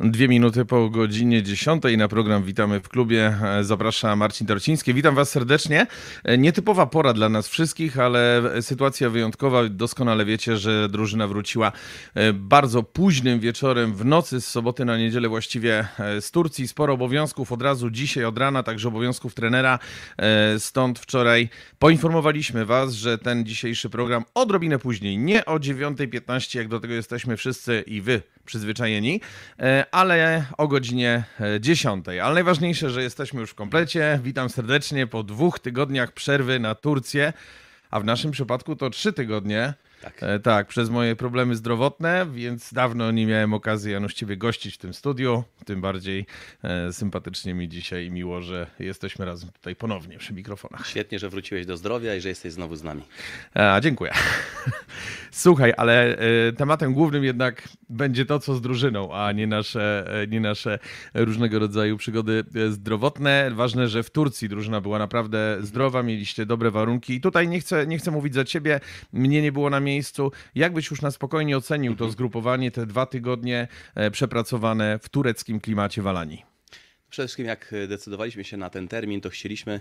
Dwie minuty po godzinie 10 na program Witamy w klubie. E, zaprasza Marcin Torciński. Witam Was serdecznie. E, nietypowa pora dla nas wszystkich, ale sytuacja wyjątkowa. Doskonale wiecie, że drużyna wróciła e, bardzo późnym wieczorem w nocy z soboty na niedzielę właściwie z Turcji. Sporo obowiązków od razu dzisiaj od rana, także obowiązków trenera. Stąd wczoraj poinformowaliśmy Was, że ten dzisiejszy program odrobinę później, nie o 9.15, jak do tego jesteśmy wszyscy i Wy przyzwyczajeni, ale o godzinie 10. E, ale najważniejsze, że jesteśmy już w komplecie. Witam serdecznie po dwóch tygodniach przerwy na Turcję, a w naszym przypadku to trzy tygodnie, tak. E, tak, przez moje problemy zdrowotne, więc dawno nie miałem okazji Ciebie gościć w tym studiu. Tym bardziej e, sympatycznie mi dzisiaj i miło, że jesteśmy razem tutaj ponownie przy mikrofonach. Świetnie, że wróciłeś do zdrowia i że jesteś znowu z nami. E, a, dziękuję. Słuchaj, ale e, tematem głównym jednak będzie to, co z drużyną, a nie nasze, e, nie nasze różnego rodzaju przygody zdrowotne. Ważne, że w Turcji drużyna była naprawdę zdrowa, mieliście dobre warunki i tutaj nie chcę, nie chcę mówić za ciebie, mnie nie było na miejscu miejscu. Jakbyś już na spokojnie ocenił to mhm. zgrupowanie, te dwa tygodnie e, przepracowane w tureckim klimacie Walanii? Przede wszystkim jak e, decydowaliśmy się na ten termin, to chcieliśmy,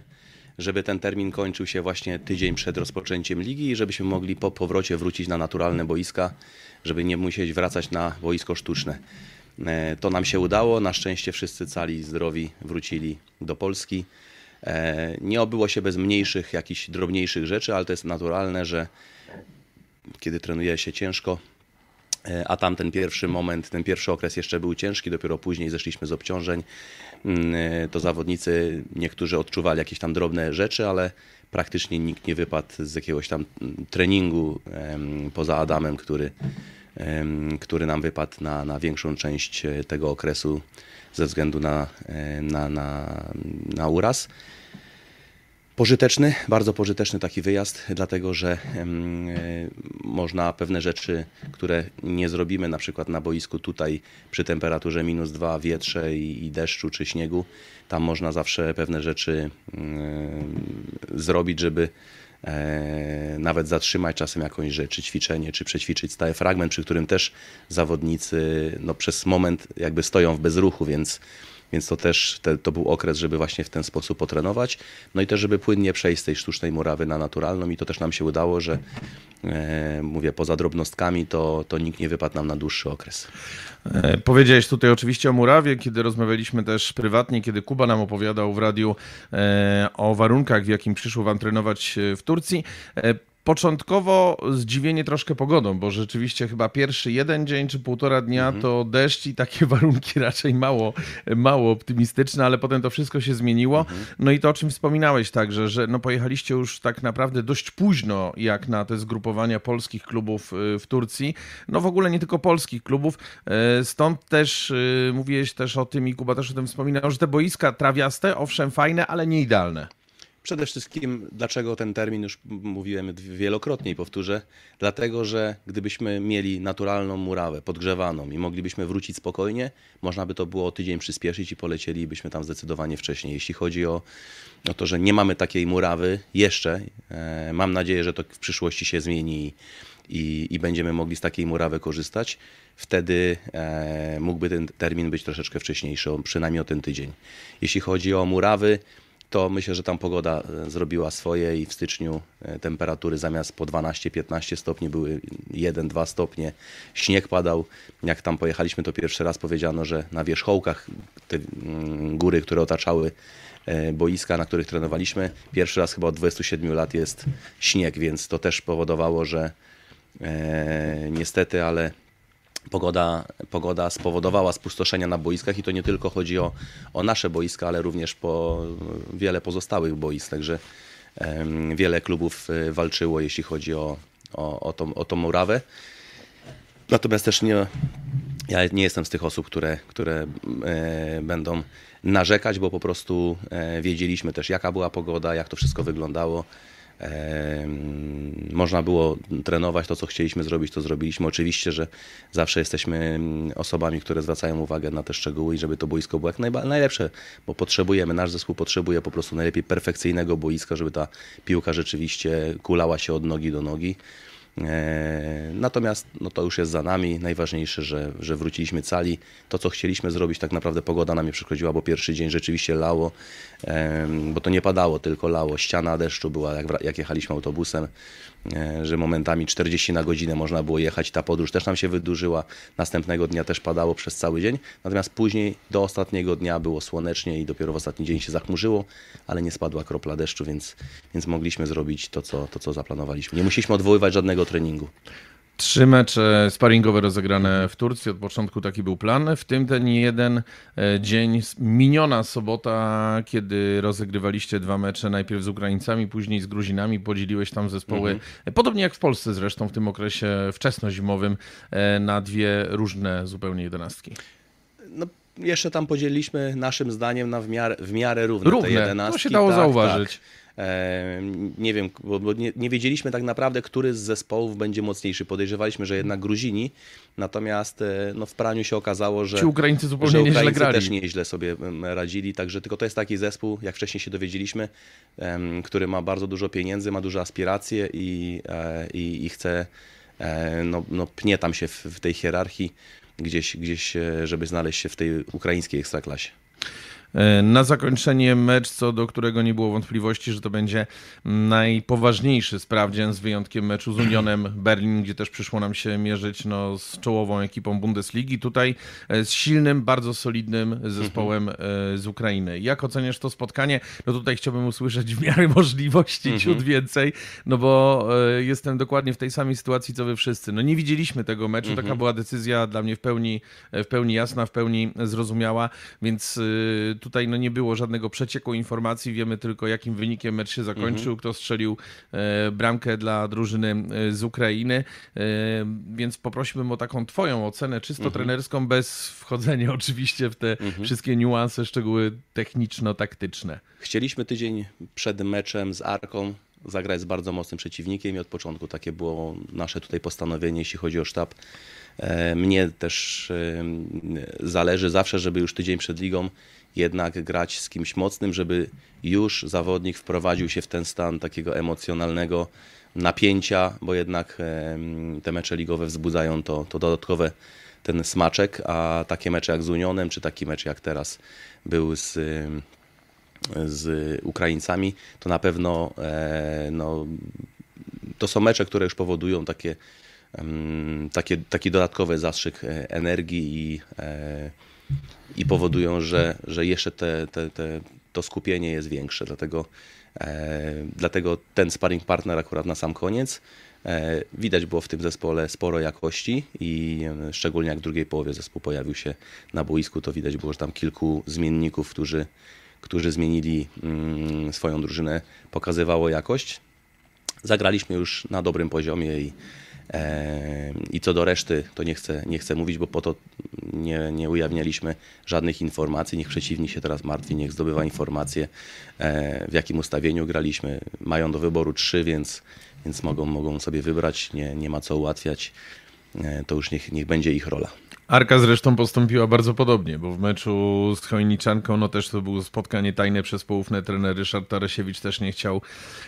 żeby ten termin kończył się właśnie tydzień przed rozpoczęciem ligi i żebyśmy mogli po powrocie wrócić na naturalne boiska, żeby nie musieć wracać na boisko sztuczne. E, to nam się udało, na szczęście wszyscy cali zdrowi wrócili do Polski. Nie obyło się bez mniejszych, jakichś drobniejszych rzeczy, ale to jest naturalne, że kiedy trenuje się ciężko, e, a tam ten pierwszy moment, ten pierwszy okres jeszcze był ciężki, dopiero później zeszliśmy z obciążeń. Mm, e, to zawodnicy, niektórzy odczuwali jakieś tam drobne rzeczy, ale praktycznie nikt nie wypadł z jakiegoś tam treningu poza Adamem, który, który nam wypadł na, na większą część e, tego okresu ze względu na, na, na, na uraz. Pożyteczny, bardzo pożyteczny taki wyjazd, dlatego że e, można pewne rzeczy, które nie zrobimy na przykład na boisku tutaj przy temperaturze minus 2, wietrze i, deszczu czy śniegu, tam można zawsze pewne rzeczy zrobić, żeby e, nawet zatrzymać czasem jakąś rzecz, czy ćwiczenie, czy przećwiczyć stały fragment, przy którym też zawodnicy no, przez moment jakby stoją w bezruchu, więc więc to też te, to był okres, żeby właśnie w ten sposób potrenować. No i też, żeby płynnie przejść z tej sztucznej murawy na naturalną i to też nam się udało, że e, mówię, poza drobnostkami to, to nikt nie wypadł nam na dłuższy okres. E, powiedziałeś tutaj oczywiście o murawie, kiedy rozmawialiśmy też prywatnie, kiedy Kuba nam opowiadał w radiu e, o warunkach, w jakim przyszło wam trenować e, w Turcji. E, Początkowo zdziwienie troszkę pogodą, bo rzeczywiście chyba pierwszy jeden dzień czy półtora dnia mhm. to deszcz i takie warunki raczej mało, mało optymistyczne, ale potem to wszystko się zmieniło. Mhm. No i to, o czym wspominałeś także, że no pojechaliście już tak naprawdę dość późno jak na te zgrupowania polskich klubów y, w Turcji. No w ogóle nie tylko polskich klubów. Y, stąd też y, mówiłeś też o tym i Kuba też o tym wspominał, że te boiska trawiaste, owszem fajne, ale nie idealne. Przede wszystkim, dlaczego ten termin już mówiłem wielokrotnie i powtórzę, dlatego że gdybyśmy mieli naturalną murawę podgrzewaną i moglibyśmy wrócić spokojnie, można by to było tydzień przyspieszyć i polecielibyśmy tam zdecydowanie wcześniej. Jeśli chodzi o, o to, że nie mamy takiej murawy jeszcze, e, mam nadzieję, że to w przyszłości się zmieni i, i będziemy mogli z takiej murawy korzystać, wtedy e, mógłby ten termin być troszeczkę wcześniejszy, przynajmniej o ten tydzień. Jeśli chodzi o murawy, to myślę, że tam pogoda e, zrobiła swoje i w styczniu e, temperatury zamiast po 12-15 stopni były 1-2 stopnie. Śnieg padał. Jak tam pojechaliśmy, to pierwszy raz powiedziano, że na wierzchołkach te mm, góry, które otaczały e, boiska, na których trenowaliśmy, pierwszy raz chyba od 27 lat jest śnieg, więc to też powodowało, że niestety, ale Pogoda, pogoda spowodowała spustoszenia na boiskach i to nie tylko chodzi o, o nasze boiska, ale również po wiele pozostałych boisk. Także um, wiele klubów e, walczyło, jeśli chodzi o, o, o, tą, o tą murawę. Natomiast też nie, ja nie jestem z tych osób, które, które e, będą narzekać, bo po prostu e, wiedzieliśmy też, jaka była pogoda, jak to wszystko wyglądało można było trenować to, co chcieliśmy zrobić, to zrobiliśmy. Oczywiście, że zawsze jesteśmy mm, osobami, które zwracają uwagę na te szczegóły i żeby to boisko było jak najlepsze, bo potrzebujemy, nasz zespół potrzebuje po prostu najlepiej perfekcyjnego boiska, żeby ta piłka rzeczywiście kulała się od nogi do nogi. E, natomiast no to już jest za nami. Najważniejsze, że, że wróciliśmy cali. To, co chcieliśmy zrobić, tak naprawdę pogoda nam nie przeszkodziła, bo pierwszy dzień rzeczywiście lało, e, bo to nie padało, tylko lało. Ściana deszczu była, jak, jak jechaliśmy autobusem. E, że momentami 40 na godzinę można było jechać. Ta podróż też nam się wydłużyła. Następnego dnia też padało przez cały dzień. Natomiast później do ostatniego dnia było słonecznie i dopiero w ostatni dzień się zachmurzyło, ale nie spadła kropla deszczu, więc, więc mogliśmy zrobić to co, to, co zaplanowaliśmy. Nie musieliśmy odwoływać żadnego treningu. Trzy mecze sparingowe rozegrane w Turcji. Od początku taki był plan. W tym ten jeden e, dzień, miniona sobota, kiedy rozegrywaliście dwa mecze, najpierw z Ukraińcami, później z Gruzinami, podzieliłeś tam zespoły, mhm. E, podobnie jak w Polsce zresztą w tym okresie wczesnozimowym, e, na dwie różne zupełnie jedenastki. No jeszcze tam podzieliliśmy naszym zdaniem na w miarę, w miarę równe, równe. te To się dało tak, zauważyć. Tak. Nie wiem, bo nie, nie, wiedzieliśmy tak naprawdę, który z zespołów będzie mocniejszy. Podejrzewaliśmy, że jednak Gruzini, natomiast e, no, w praniu się okazało, że Ci Ukraińcy zupełnie że Ukraińcy nieźle grali. też nieźle sobie radzili, także tylko to jest taki zespół, jak wcześniej się dowiedzieliśmy, który ma bardzo dużo pieniędzy, ma duże aspiracje i, e, i, i chce, e, no, no, pnie tam się w, w tej hierarchii gdzieś, gdzieś, żeby znaleźć się w tej ukraińskiej ekstraklasie. E, na zakończenie mecz, co do którego nie było wątpliwości, że to będzie najpoważniejszy sprawdzian z wyjątkiem meczu z Unionem Berlin, gdzie też przyszło nam się mierzyć no, z czołową ekipą Bundesligi. Tutaj e, z silnym, bardzo solidnym zespołem e, z Ukrainy. Jak oceniasz to spotkanie? No tutaj chciałbym usłyszeć w miarę możliwości mhm. ciut więcej, no bo jestem dokładnie w tej samej sytuacji, co wy wszyscy. No nie widzieliśmy tego meczu, mhm. taka była decyzja dla mnie w pełni, w pełni jasna, w pełni zrozumiała, więc Tutaj no nie było żadnego przecieku informacji, wiemy tylko jakim wynikiem mecz się zakończył, mhm. kto strzelił e, bramkę dla drużyny e, z Ukrainy, e, więc poprosimy o taką twoją ocenę, czysto mhm. trenerską, bez wchodzenia oczywiście w te mhm. wszystkie niuanse, szczegóły techniczno-taktyczne. Chcieliśmy tydzień przed meczem z Arką zagrać z bardzo mocnym przeciwnikiem i od początku takie było nasze tutaj postanowienie, jeśli chodzi o sztab. Mnie też zależy zawsze, żeby już tydzień przed ligą jednak grać z kimś mocnym, żeby już zawodnik wprowadził się w ten stan takiego emocjonalnego napięcia, bo jednak te mecze ligowe wzbudzają to, to dodatkowe ten smaczek, a takie mecze jak z Unionem, czy taki mecz jak teraz był z, z Ukraińcami, to na pewno e, no, to są mecze, które już powodują takie, takie, taki dodatkowy zastrzyk e, energii i e, i powodują, że, że jeszcze te, te, te, to skupienie jest większe. Dlatego, e, dlatego ten sparring partner akurat na sam koniec. E, widać było w tym zespole sporo jakości i e, szczególnie jak w drugiej połowie zespół pojawił się na boisku, to widać było, że tam kilku zmienników, którzy, którzy zmienili mm, swoją drużynę, pokazywało jakość. Zagraliśmy już na dobrym poziomie i i co do reszty, to nie chcę, nie chcę mówić, bo po to nie, nie ujawnialiśmy żadnych informacji. Niech przeciwnik się teraz martwi, niech zdobywa informacje, e, w jakim ustawieniu graliśmy. Mają do wyboru trzy, więc, więc mogą, mogą sobie wybrać, nie, nie ma co ułatwiać. E, to już niech, niech będzie ich rola. Arka zresztą postąpiła bardzo podobnie, bo w meczu z Chojniczanką no też to było spotkanie tajne przez poufne. Trener Ryszard Tarasiewicz też nie chciał,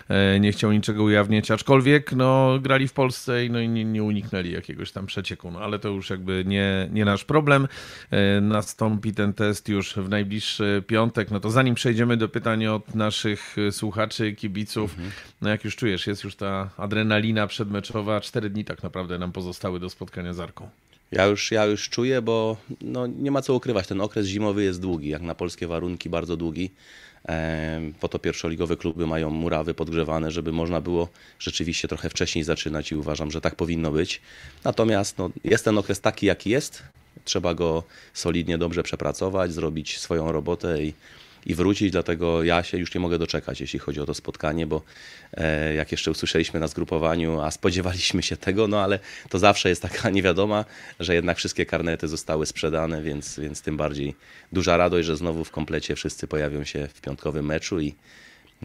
e, nie chciał niczego ujawniać, aczkolwiek no, grali w Polsce i no, nie, nie uniknęli jakiegoś tam przecieku, no, ale to już jakby nie, nie nasz problem. E, nastąpi ten test już w najbliższy piątek. No to zanim przejdziemy do pytań od naszych słuchaczy, kibiców, mhm. no jak już czujesz, jest już ta adrenalina przedmeczowa. Cztery dni tak naprawdę nam pozostały do spotkania z Arką. Ja już, ja już czuję, bo no, nie ma co ukrywać, ten okres zimowy jest długi, jak na polskie warunki bardzo długi. Po to pierwszoligowe kluby mają murawy podgrzewane, żeby można było rzeczywiście trochę wcześniej zaczynać i uważam, że tak powinno być. Natomiast no, jest ten okres taki, jaki jest. Trzeba go solidnie, dobrze przepracować, zrobić swoją robotę i, i wrócić, dlatego ja się już nie mogę doczekać, jeśli chodzi o to spotkanie, bo e, jak jeszcze usłyszeliśmy na zgrupowaniu, a spodziewaliśmy się tego, no ale to zawsze jest taka niewiadoma, że jednak wszystkie karnety zostały sprzedane, więc, więc tym bardziej duża radość, że znowu w komplecie wszyscy pojawią się w piątkowym meczu i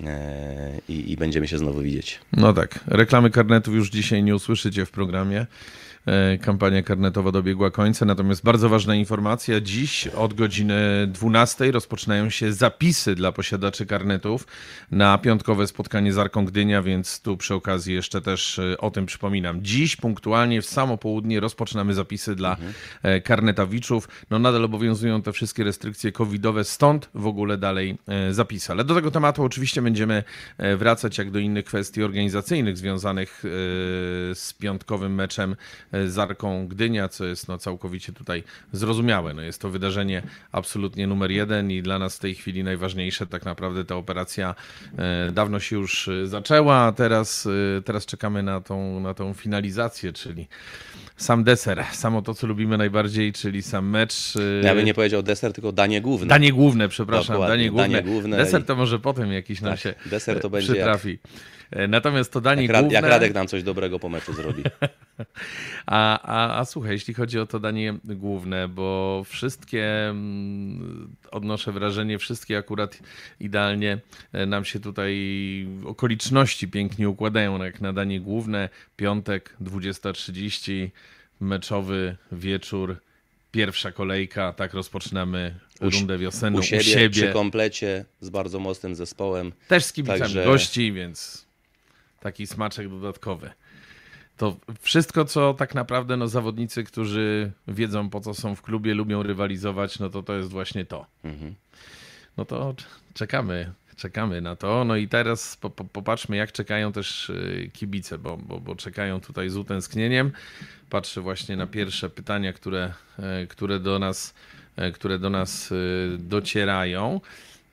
e, i, i, będziemy się znowu widzieć. No tak, reklamy karnetów już dzisiaj nie usłyszycie w programie. E, kampania karnetowa dobiegła końca. Natomiast bardzo ważna informacja, dziś od godziny 12 rozpoczynają się zapisy dla posiadaczy karnetów na piątkowe spotkanie z Arką Gdynia, więc tu przy okazji jeszcze też e, o tym przypominam. Dziś punktualnie w samo południe rozpoczynamy zapisy dla mhm. E, karnetawiczów. No nadal obowiązują te wszystkie restrykcje covidowe, stąd w ogóle dalej zapisy. Ale do tego tematu oczywiście będziemy wracać jak do innych kwestii organizacyjnych związanych z piątkowym meczem Zarką, Gdynia, co jest no całkowicie tutaj zrozumiałe. No jest to wydarzenie absolutnie numer jeden i dla nas w tej chwili najważniejsze. Tak naprawdę ta operacja e, dawno się już e, zaczęła, a teraz, e, teraz czekamy na tą, na tą finalizację, czyli sam deser, samo to, co lubimy najbardziej, czyli sam mecz. Ja bym nie powiedział deser, tylko danie główne. Danie główne, przepraszam, danie główne. Danie główne deser to może potem jakiś nam tak, się deser to będzie przytrafi. Jak... E, natomiast to danie jak, główne... Jak Radek nam coś dobrego po meczu zrobi. a, a, a słuchaj, jeśli chodzi o to danie główne, bo wszystkie, mm, odnoszę wrażenie, wszystkie akurat idealnie e, nam się tutaj okoliczności pięknie układają, no jak na danie główne, piątek 20.30, meczowy wieczór, pierwsza kolejka, tak rozpoczynamy rundę wiosenną u siebie, u siebie. przy komplecie z bardzo mocnym zespołem. Też z kibicami Także... gości, więc taki smaczek dodatkowy. To wszystko, co tak naprawdę no, zawodnicy, którzy wiedzą po co są w klubie, lubią rywalizować, no to to jest właśnie to. Mhm. No to czekamy czekamy na to. No i teraz po, po, popatrzmy, jak czekają też y, kibice, bo, bo, bo, czekają tutaj z utęsknieniem. Patrzę właśnie na pierwsze pytania, które, e, które, do, nas, e, które do nas y, docierają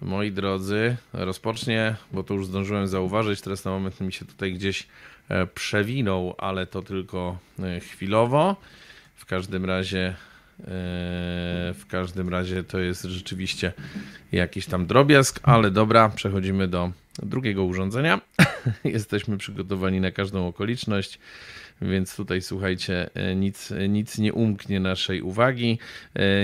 moi drodzy, rozpocznie, bo to już zdążyłem zauważyć, teraz na moment mi się tutaj gdzieś e, przewinął, ale to tylko e, chwilowo. W każdym razie e, w każdym razie to jest rzeczywiście jakiś tam drobiazg, ale dobra, przechodzimy do drugiego urządzenia. Jesteśmy przygotowani na każdą okoliczność, więc tutaj słuchajcie, nic, nic nie umknie naszej uwagi.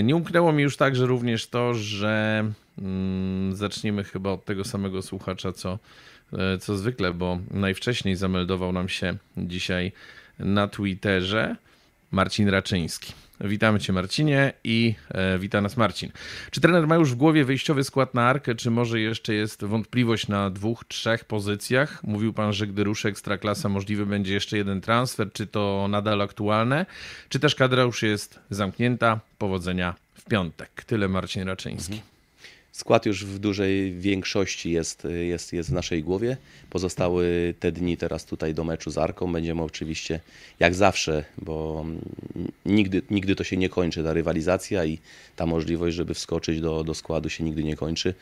Nie umknęło mi już także również to, że Mm, Zacznijmy chyba od tego samego słuchacza, co, e, co zwykle, bo najwcześniej zameldował nam się dzisiaj na Twitterze Marcin Raczyński. Witamy Cię Marcinie i witam e, wita nas Marcin. Czy trener ma już w głowie wyjściowy skład na Arkę, czy może jeszcze jest wątpliwość na dwóch, trzech pozycjach? Mówił Pan, że gdy ruszy Ekstraklasa możliwy będzie jeszcze jeden transfer, czy to nadal aktualne, czy też kadra już jest zamknięta? Powodzenia w piątek. Tyle Marcin Raczyński. Mhm. Skład już w dużej większości jest, jest, jest w naszej głowie. Pozostały te dni teraz tutaj do meczu z Arką. Będziemy oczywiście, jak zawsze, bo nigdy, nigdy to się nie kończy, ta rywalizacja i ta możliwość, żeby wskoczyć do, do składu się nigdy nie kończy.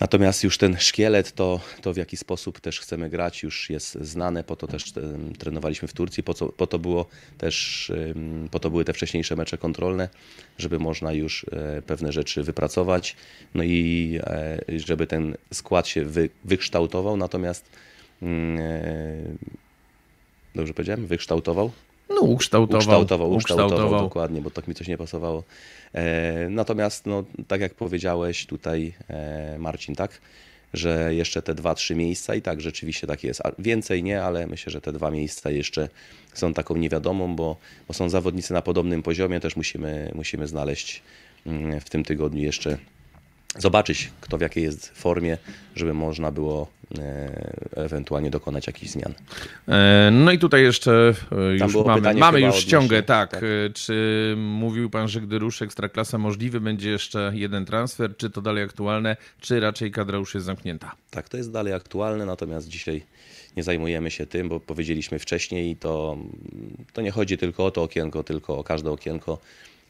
Natomiast już ten szkielet, to, to w jaki sposób też chcemy grać, już jest znane. Po to też mhm. trenowaliśmy w Turcji, po, co, po to było też, po to były te wcześniejsze mecze kontrolne, żeby można już e, pewne rzeczy wypracować, no i e, żeby ten skład się wy, wykształtował. Natomiast mm, e, dobrze powiedziałem, wykształtował. No, ukształtował. Ukształtował, ukształtował, ukształtował. dokładnie, bo tak mi coś nie pasowało. E, natomiast, no, tak jak powiedziałeś tutaj, e, Marcin, tak, że jeszcze te dwa, trzy miejsca i tak rzeczywiście tak jest. A więcej nie, ale myślę, że te dwa miejsca jeszcze są taką niewiadomą, bo, bo są zawodnicy na podobnym poziomie, też musimy, musimy znaleźć mm, w tym tygodniu jeszcze zobaczyć, kto w jakiej jest formie, żeby można było e, ewentualnie dokonać jakichś zmian. E, no i tutaj jeszcze e, już mamy, mamy już ściągę, tak. tak. Czy mówił pan, że gdy ruszy Ekstraklasa możliwy będzie jeszcze jeden transfer? Czy to dalej aktualne, czy raczej kadra już jest zamknięta? Tak, to jest dalej aktualne, natomiast dzisiaj nie zajmujemy się tym, bo powiedzieliśmy wcześniej, to, to nie chodzi tylko o to okienko, tylko o każde okienko.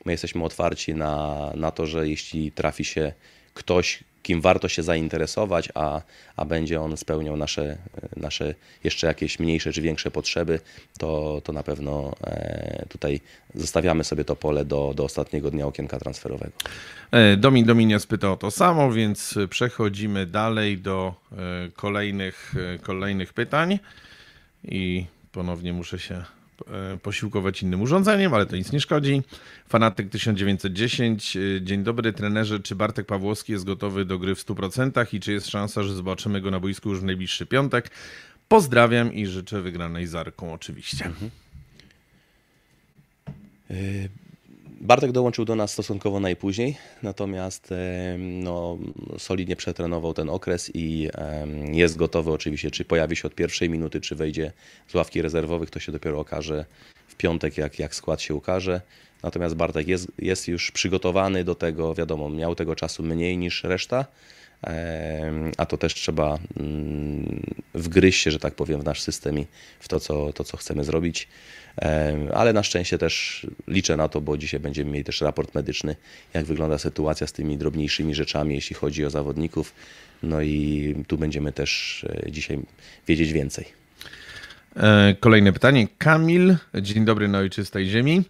My jesteśmy otwarci na, na to, że jeśli trafi się ktoś, kim warto się zainteresować, a, a będzie on spełniał nasze, e, nasze jeszcze jakieś mniejsze czy większe potrzeby, to, to na pewno e, tutaj zostawiamy sobie to pole do, do ostatniego dnia okienka transferowego. E, Domin Dominias pyta o to samo, więc przechodzimy dalej do kolejnych, kolejnych pytań i ponownie muszę się E, posiłkować innym urządzeniem, ale to nic nie szkodzi. Fanatyk 1910. E, dzień dobry, trenerze. Czy Bartek Pawłowski jest gotowy do gry w 100% i czy jest szansa, że zobaczymy go na boisku już w najbliższy piątek? Pozdrawiam i życzę wygranej z Arką oczywiście. Mhm. Y Bartek dołączył do nas stosunkowo najpóźniej, natomiast e, no, solidnie przetrenował ten okres i jest gotowy oczywiście, czy pojawi się od pierwszej minuty, czy wejdzie z ławki rezerwowych, to się dopiero okaże w piątek, jak, jak skład się ukaże. Natomiast Bartek jest, jest już przygotowany do tego, wiadomo, miał tego czasu mniej niż reszta, a to też trzeba mm, wgryźć się, że tak powiem, w nasz system i w to co, to, co chcemy zrobić. Ale na szczęście też liczę na to, bo dzisiaj będziemy mieli też raport medyczny, jak wygląda sytuacja z tymi drobniejszymi rzeczami, jeśli chodzi o zawodników. No i tu będziemy też e, dzisiaj wiedzieć więcej. E, kolejne pytanie. Kamil, dzień dobry na ojczystej ziemi.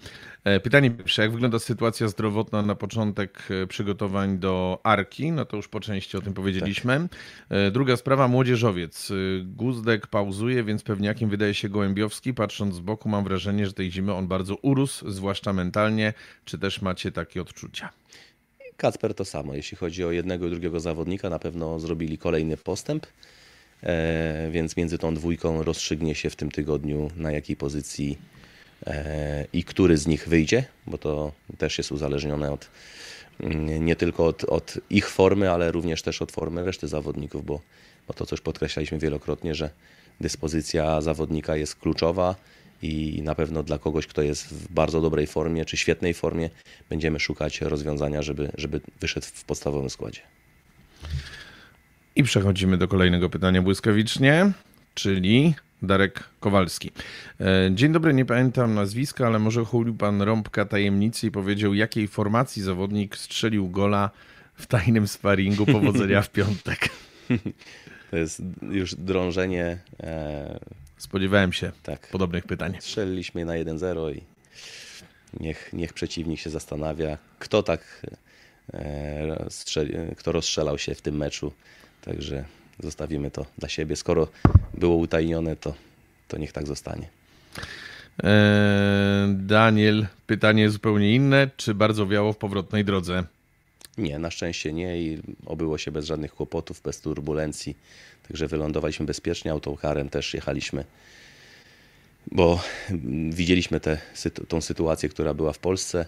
E, pytanie pierwsze, jak wygląda sytuacja zdrowotna na początek e, przygotowań do Arki? No to już po części o tym tak. powiedzieliśmy. Tak. Druga sprawa, młodzieżowiec. Guzdek pauzuje, więc jakim wydaje się Gołębiowski. Patrząc z boku mam wrażenie, że tej zimy on bardzo urósł, zwłaszcza mentalnie. Czy też macie takie odczucia? Kacper to samo. Jeśli chodzi o jednego i drugiego zawodnika, na pewno zrobili kolejny postęp. E, więc między tą dwójką rozstrzygnie się w tym tygodniu, na jakiej pozycji e, i który z nich wyjdzie, bo to też jest uzależnione od mm, nie tylko od, od ich formy, ale również też od formy reszty zawodników, bo, bo to, co już podkreślaliśmy wielokrotnie, że dyspozycja zawodnika jest kluczowa i na pewno dla kogoś, kto jest w bardzo dobrej formie czy świetnej formie, będziemy szukać rozwiązania, żeby, żeby wyszedł w podstawowym składzie. I przechodzimy do kolejnego pytania błyskawicznie, czyli Darek Kowalski. E, dzień dobry, nie pamiętam nazwiska, ale może chulił pan rąbka tajemnicy i powiedział, jakiej formacji zawodnik strzelił gola w tajnym sparingu powodzenia w piątek. To jest już drążenie. E, Spodziewałem się tak. podobnych pytań. Strzeliliśmy na 1-0 i niech, niech przeciwnik się zastanawia, kto tak, e, kto rozstrzelał się w tym meczu Także zostawimy to dla siebie. Skoro było utajnione, to, to niech tak zostanie. E, Daniel, pytanie zupełnie inne. Czy bardzo wiało w powrotnej drodze? Nie, na szczęście nie i obyło się bez żadnych kłopotów, bez turbulencji. Także wylądowaliśmy bezpiecznie, autokarem też jechaliśmy, bo widzieliśmy tę sytuację, która była w Polsce.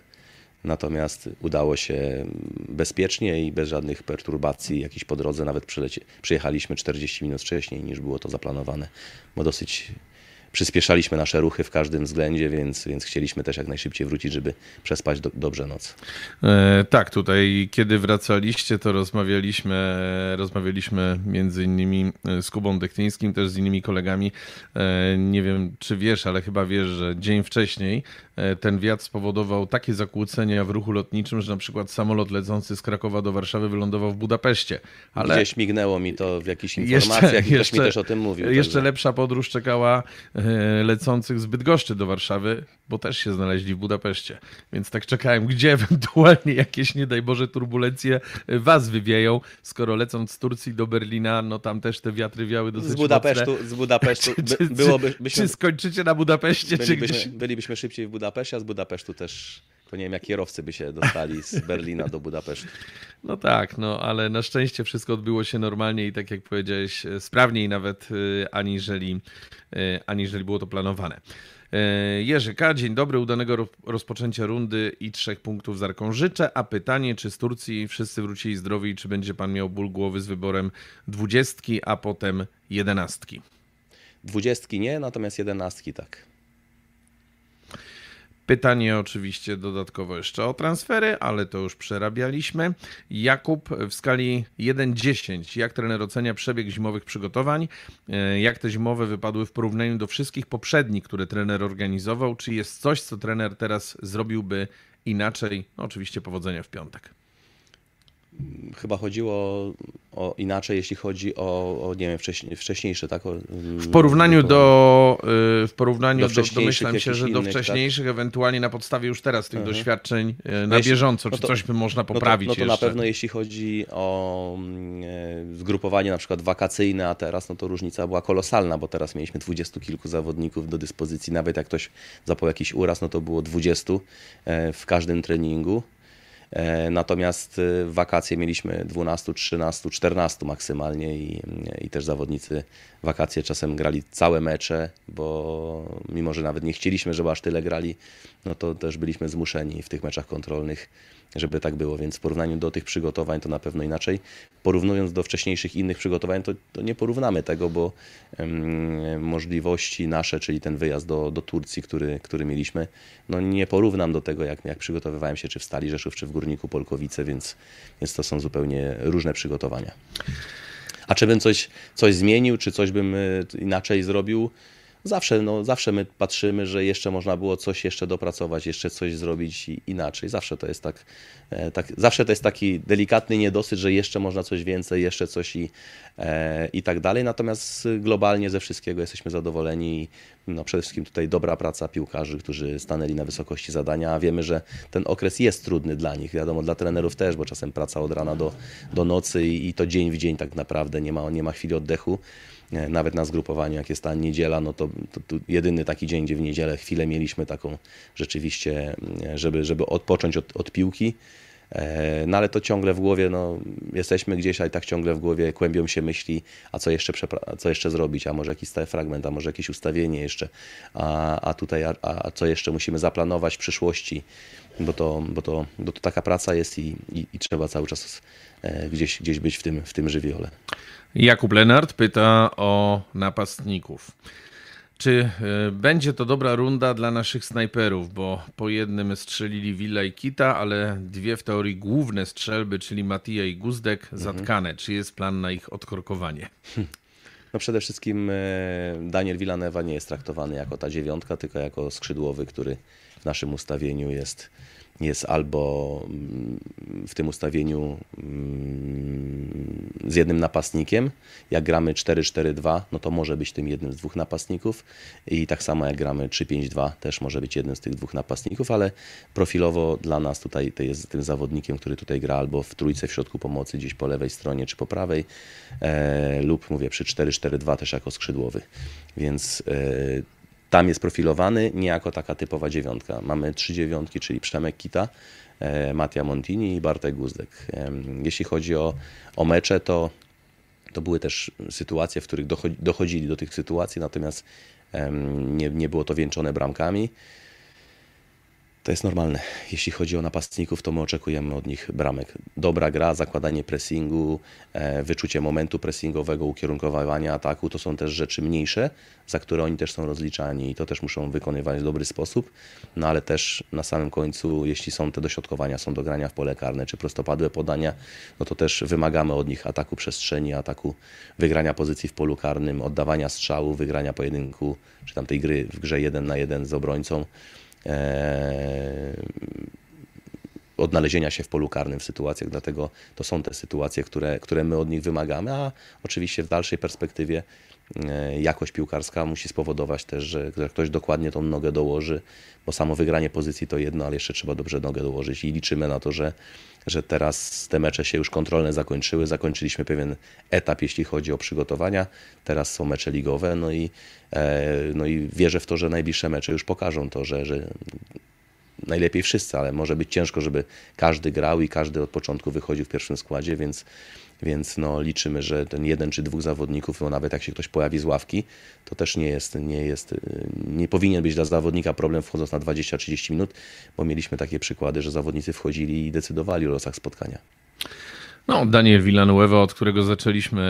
Natomiast udało się bezpiecznie i bez żadnych perturbacji jakiś po drodze. Nawet przyjechaliśmy 40 minut wcześniej niż było to zaplanowane, bo dosyć przyspieszaliśmy nasze ruchy w każdym względzie, więc, więc chcieliśmy też jak najszybciej wrócić, żeby przespać do, dobrze noc. E, tak, tutaj kiedy wracaliście, to rozmawialiśmy, rozmawialiśmy między innymi e, z Kubą Dektyńskim, też z innymi kolegami. E, nie wiem, czy wiesz, ale chyba wiesz, że dzień wcześniej e, ten wiatr spowodował takie zakłócenia w ruchu lotniczym, że na przykład samolot lecący z Krakowa do Warszawy wylądował w Budapeszcie. Ale... Gdzieś mignęło mi to w jakichś informacjach jeszcze, i ktoś jeszcze, mi też o tym mówił. Jeszcze także. lepsza podróż czekała E, lecących z Bydgoszczy do Warszawy, bo też się znaleźli w Budapeszcie. Więc tak czekałem, gdzie ewentualnie jakieś, nie daj Boże, turbulencje was wywieją, skoro lecąc z Turcji do Berlina, no tam też te wiatry wiały dosyć Z Budapesztu, mocne. z Budapesztu. By, byłoby, byśmy, czy skończycie na Budapeszcie, bylibyśmy, czy gdzieś... Bylibyśmy szybciej w Budapeszcie, a z Budapesztu też to nie wiem, jak kierowcy by się dostali z Berlina do Budapesztu. No tak, no ale na szczęście wszystko odbyło się normalnie i tak jak powiedziałeś, e, sprawniej nawet e, aniżeli, e, aniżeli było to planowane. Jerzy K., dzień dobry, udanego rozpoczęcia rundy i trzech punktów z Arką życzę, a pytanie, czy z Turcji wszyscy wrócili zdrowi i czy będzie pan miał ból głowy z wyborem dwudziestki, a potem jedenastki? Dwudziestki nie, natomiast jedenastki tak. Pytanie oczywiście dodatkowo jeszcze o transfery, ale to już przerabialiśmy. Jakub w skali 1-10, jak trener ocenia przebieg zimowych przygotowań? E, jak te zimowe wypadły w porównaniu do wszystkich poprzednich, które trener organizował? Czy jest coś, co trener teraz zrobiłby inaczej? No, oczywiście powodzenia w piątek chyba chodziło o inaczej, jeśli chodzi o, o nie wiem, wcześniej, wcześniejsze, tak? O, w porównaniu do, y, w porównaniu do, do domyślam się, że do tak? wcześniejszych, tak? ewentualnie na podstawie już teraz tych mhm. doświadczeń y, no na jeśli, bieżąco, no czy no to, coś by można no poprawić No to, no to jeszcze. na pewno jeśli chodzi o mm, e, zgrupowanie na przykład wakacyjne, a teraz, no to różnica była kolosalna, bo teraz mieliśmy dwudziestu kilku zawodników do dyspozycji, nawet jak ktoś zapał jakiś uraz, no to było dwudziestu e, w każdym treningu. E, natomiast y, wakacje mieliśmy 12, 13, 14 maksymalnie i, i też zawodnicy wakacje czasem grali całe mecze, bo mimo, że nawet nie chcieliśmy, żeby aż tyle grali, no to też byliśmy zmuszeni w tych meczach kontrolnych żeby tak było, więc w porównaniu do tych przygotowań to na pewno inaczej. Porównując do wcześniejszych innych przygotowań, to, to nie porównamy tego, bo um, możliwości nasze, czyli ten wyjazd do, do Turcji, który, który mieliśmy, no nie porównam do tego, jak, jak przygotowywałem się czy w Stali Rzeszów, czy w Górniku Polkowice, więc, więc to są zupełnie różne przygotowania. A czy bym coś, coś zmienił, czy coś bym e, inaczej zrobił? zawsze, no, zawsze my patrzymy, że jeszcze można było coś jeszcze dopracować, jeszcze coś zrobić inaczej. Zawsze to jest tak, e, tak zawsze to jest taki delikatny niedosyt, że jeszcze można coś więcej, jeszcze coś i, e, i tak dalej. Natomiast globalnie ze wszystkiego jesteśmy zadowoleni. No, przede wszystkim tutaj dobra praca piłkarzy, którzy stanęli na wysokości zadania, a wiemy, że ten okres jest trudny dla nich. Wiadomo, dla trenerów też, bo czasem praca od rana do, do nocy i, i to dzień w dzień tak naprawdę nie ma, nie ma chwili oddechu. E, nawet na zgrupowaniu, jak jest ta niedziela, no to, to, to, jedyny taki dzień, gdzie w niedzielę chwilę mieliśmy taką rzeczywiście, mm, żeby, żeby odpocząć od, od piłki. E, no ale to ciągle w głowie, no jesteśmy gdzieś, ale tak ciągle w głowie kłębią się myśli, a co jeszcze, co jeszcze zrobić, a może jakiś stały fragment, a może jakieś ustawienie jeszcze, a, a tutaj, a, a co jeszcze musimy zaplanować w przyszłości, bo to, bo to, bo to taka praca jest i, i, i trzeba cały czas e, gdzieś, gdzieś być w tym, w tym żywiole. Jakub Lenart pyta o napastników. Czy e, będzie to dobra runda dla naszych snajperów, bo po jednym strzelili Villa i Kita, ale dwie w teorii główne strzelby, czyli Matija i Guzdek, mhm. zatkane. Mhm. Czy jest plan na ich odkorkowanie? No przede wszystkim e, Daniel Wilanewa nie jest traktowany jako ta dziewiątka, tylko jako skrzydłowy, który w naszym ustawieniu jest, jest albo mm, w tym ustawieniu mm, z jednym napastnikiem. Jak gramy 4-4-2, no to może być tym jednym z dwóch napastników i tak samo jak gramy 3-5-2, też może być jednym z tych dwóch napastników, ale profilowo dla nas tutaj to jest tym zawodnikiem, który tutaj gra albo w trójce w środku pomocy, gdzieś po lewej stronie czy po prawej e, lub mówię przy 4 4-4-2 też jako skrzydłowy, więc e, tam jest profilowany nie jako taka typowa dziewiątka. Mamy trzy dziewiątki, czyli Przemek Kita, e, Mattia Montini i Bartek Guzdek. Jeśli chodzi o, o mecze, to, to były też sytuacje, w których dochodzili do tych sytuacji, natomiast nie, nie było to wieńczone bramkami. To jest normalne. Jeśli chodzi o napastników, to my oczekujemy od nich bramek. Dobra gra, zakładanie pressingu, e, wyczucie momentu pressingowego, ukierunkowywania ataku to są też rzeczy mniejsze, za które oni też są rozliczani i to też muszą wykonywać w dobry sposób. No ale też na samym końcu, jeśli są te dośrodkowania, są do grania w pole karne czy prostopadłe podania, no to też wymagamy od nich ataku przestrzeni, ataku wygrania pozycji w polu karnym, oddawania strzału, wygrania pojedynku czy tamtej gry w grze jeden na jeden z obrońcą. E, odnalezienia się w polu karnym w sytuacjach, dlatego to są te sytuacje, które, które my od nich wymagamy, a oczywiście w dalszej perspektywie e, jakość piłkarska musi spowodować też, że ktoś dokładnie tą nogę dołoży, bo samo wygranie pozycji to jedno, ale jeszcze trzeba dobrze nogę dołożyć i liczymy na to, że że teraz te mecze się już kontrolne zakończyły, zakończyliśmy pewien etap, jeśli chodzi o przygotowania, teraz są mecze ligowe, no i, e, no i wierzę w to, że najbliższe mecze już pokażą to, że, że najlepiej wszyscy, ale może być ciężko, żeby każdy grał i każdy od początku wychodził w pierwszym składzie, więc, więc no, liczymy, że ten jeden czy dwóch zawodników, no, nawet jak się ktoś pojawi z ławki, to też nie jest, nie jest, nie powinien być dla zawodnika problem wchodząc na 20-30 minut, bo mieliśmy takie przykłady, że zawodnicy wchodzili i decydowali o losach spotkania. No, Daniel Villanueva, od którego zaczęliśmy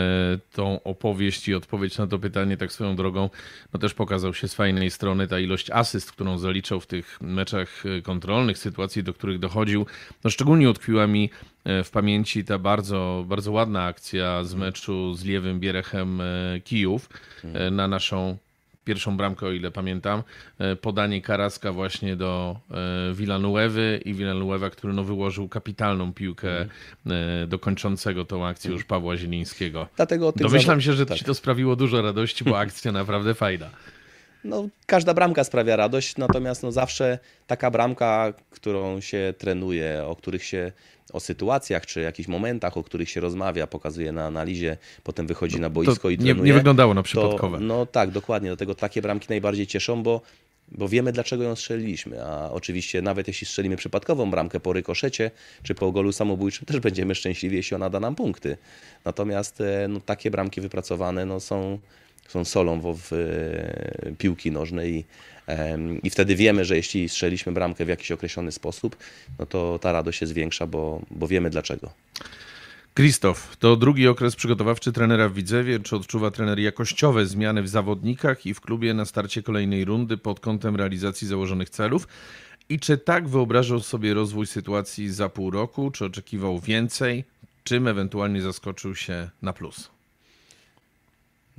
tą opowieść i odpowiedź na to pytanie, tak swoją drogą, no też pokazał się z fajnej strony ta ilość asyst, którą zaliczał w tych meczach e, kontrolnych, sytuacji, do których dochodził. No, szczególnie utkwiła mi e, w pamięci ta bardzo, bardzo ładna akcja z meczu z lewym Bierechem e, Kijów na naszą pierwszą bramkę, o ile pamiętam. E, podanie Karaska właśnie do e, Villanuewy i Villanueva, który no wyłożył kapitalną piłkę mhm. e, do kończącego tą akcję już mhm. Pawła Zielińskiego. Dlatego Domyślam się, że tak. ci to sprawiło dużo radości, bo akcja naprawdę fajna. no, każda bramka sprawia radość, natomiast no, zawsze taka bramka, którą się trenuje, o których się o sytuacjach czy jakichś momentach, o których się rozmawia, pokazuje na analizie, potem wychodzi no, na boisko i trenuje. Nie, nie wyglądało na przypadkowe. To, no tak, dokładnie. Dlatego takie bramki najbardziej cieszą, bo bo wiemy, dlaczego ją strzeliliśmy. A oczywiście, nawet jeśli strzelimy przypadkową bramkę po rykoszecie czy po golu samobójczym, też będziemy szczęśliwi, jeśli ona da nam punkty. Natomiast e, no, takie bramki wypracowane no, są są solą w, w e, piłki nożnej i, i wtedy wiemy, że jeśli strzeliśmy bramkę w jakiś określony sposób, no to ta radość się zwiększa, bo, bo wiemy dlaczego. Krzysztof, to drugi okres przygotowawczy trenera w Widzewie. Czy odczuwa trener jakościowe zmiany w zawodnikach i w klubie na starcie kolejnej rundy pod kątem realizacji założonych celów? I czy tak wyobrażał sobie rozwój sytuacji za pół roku? Czy oczekiwał więcej? Czym ewentualnie zaskoczył się na plus?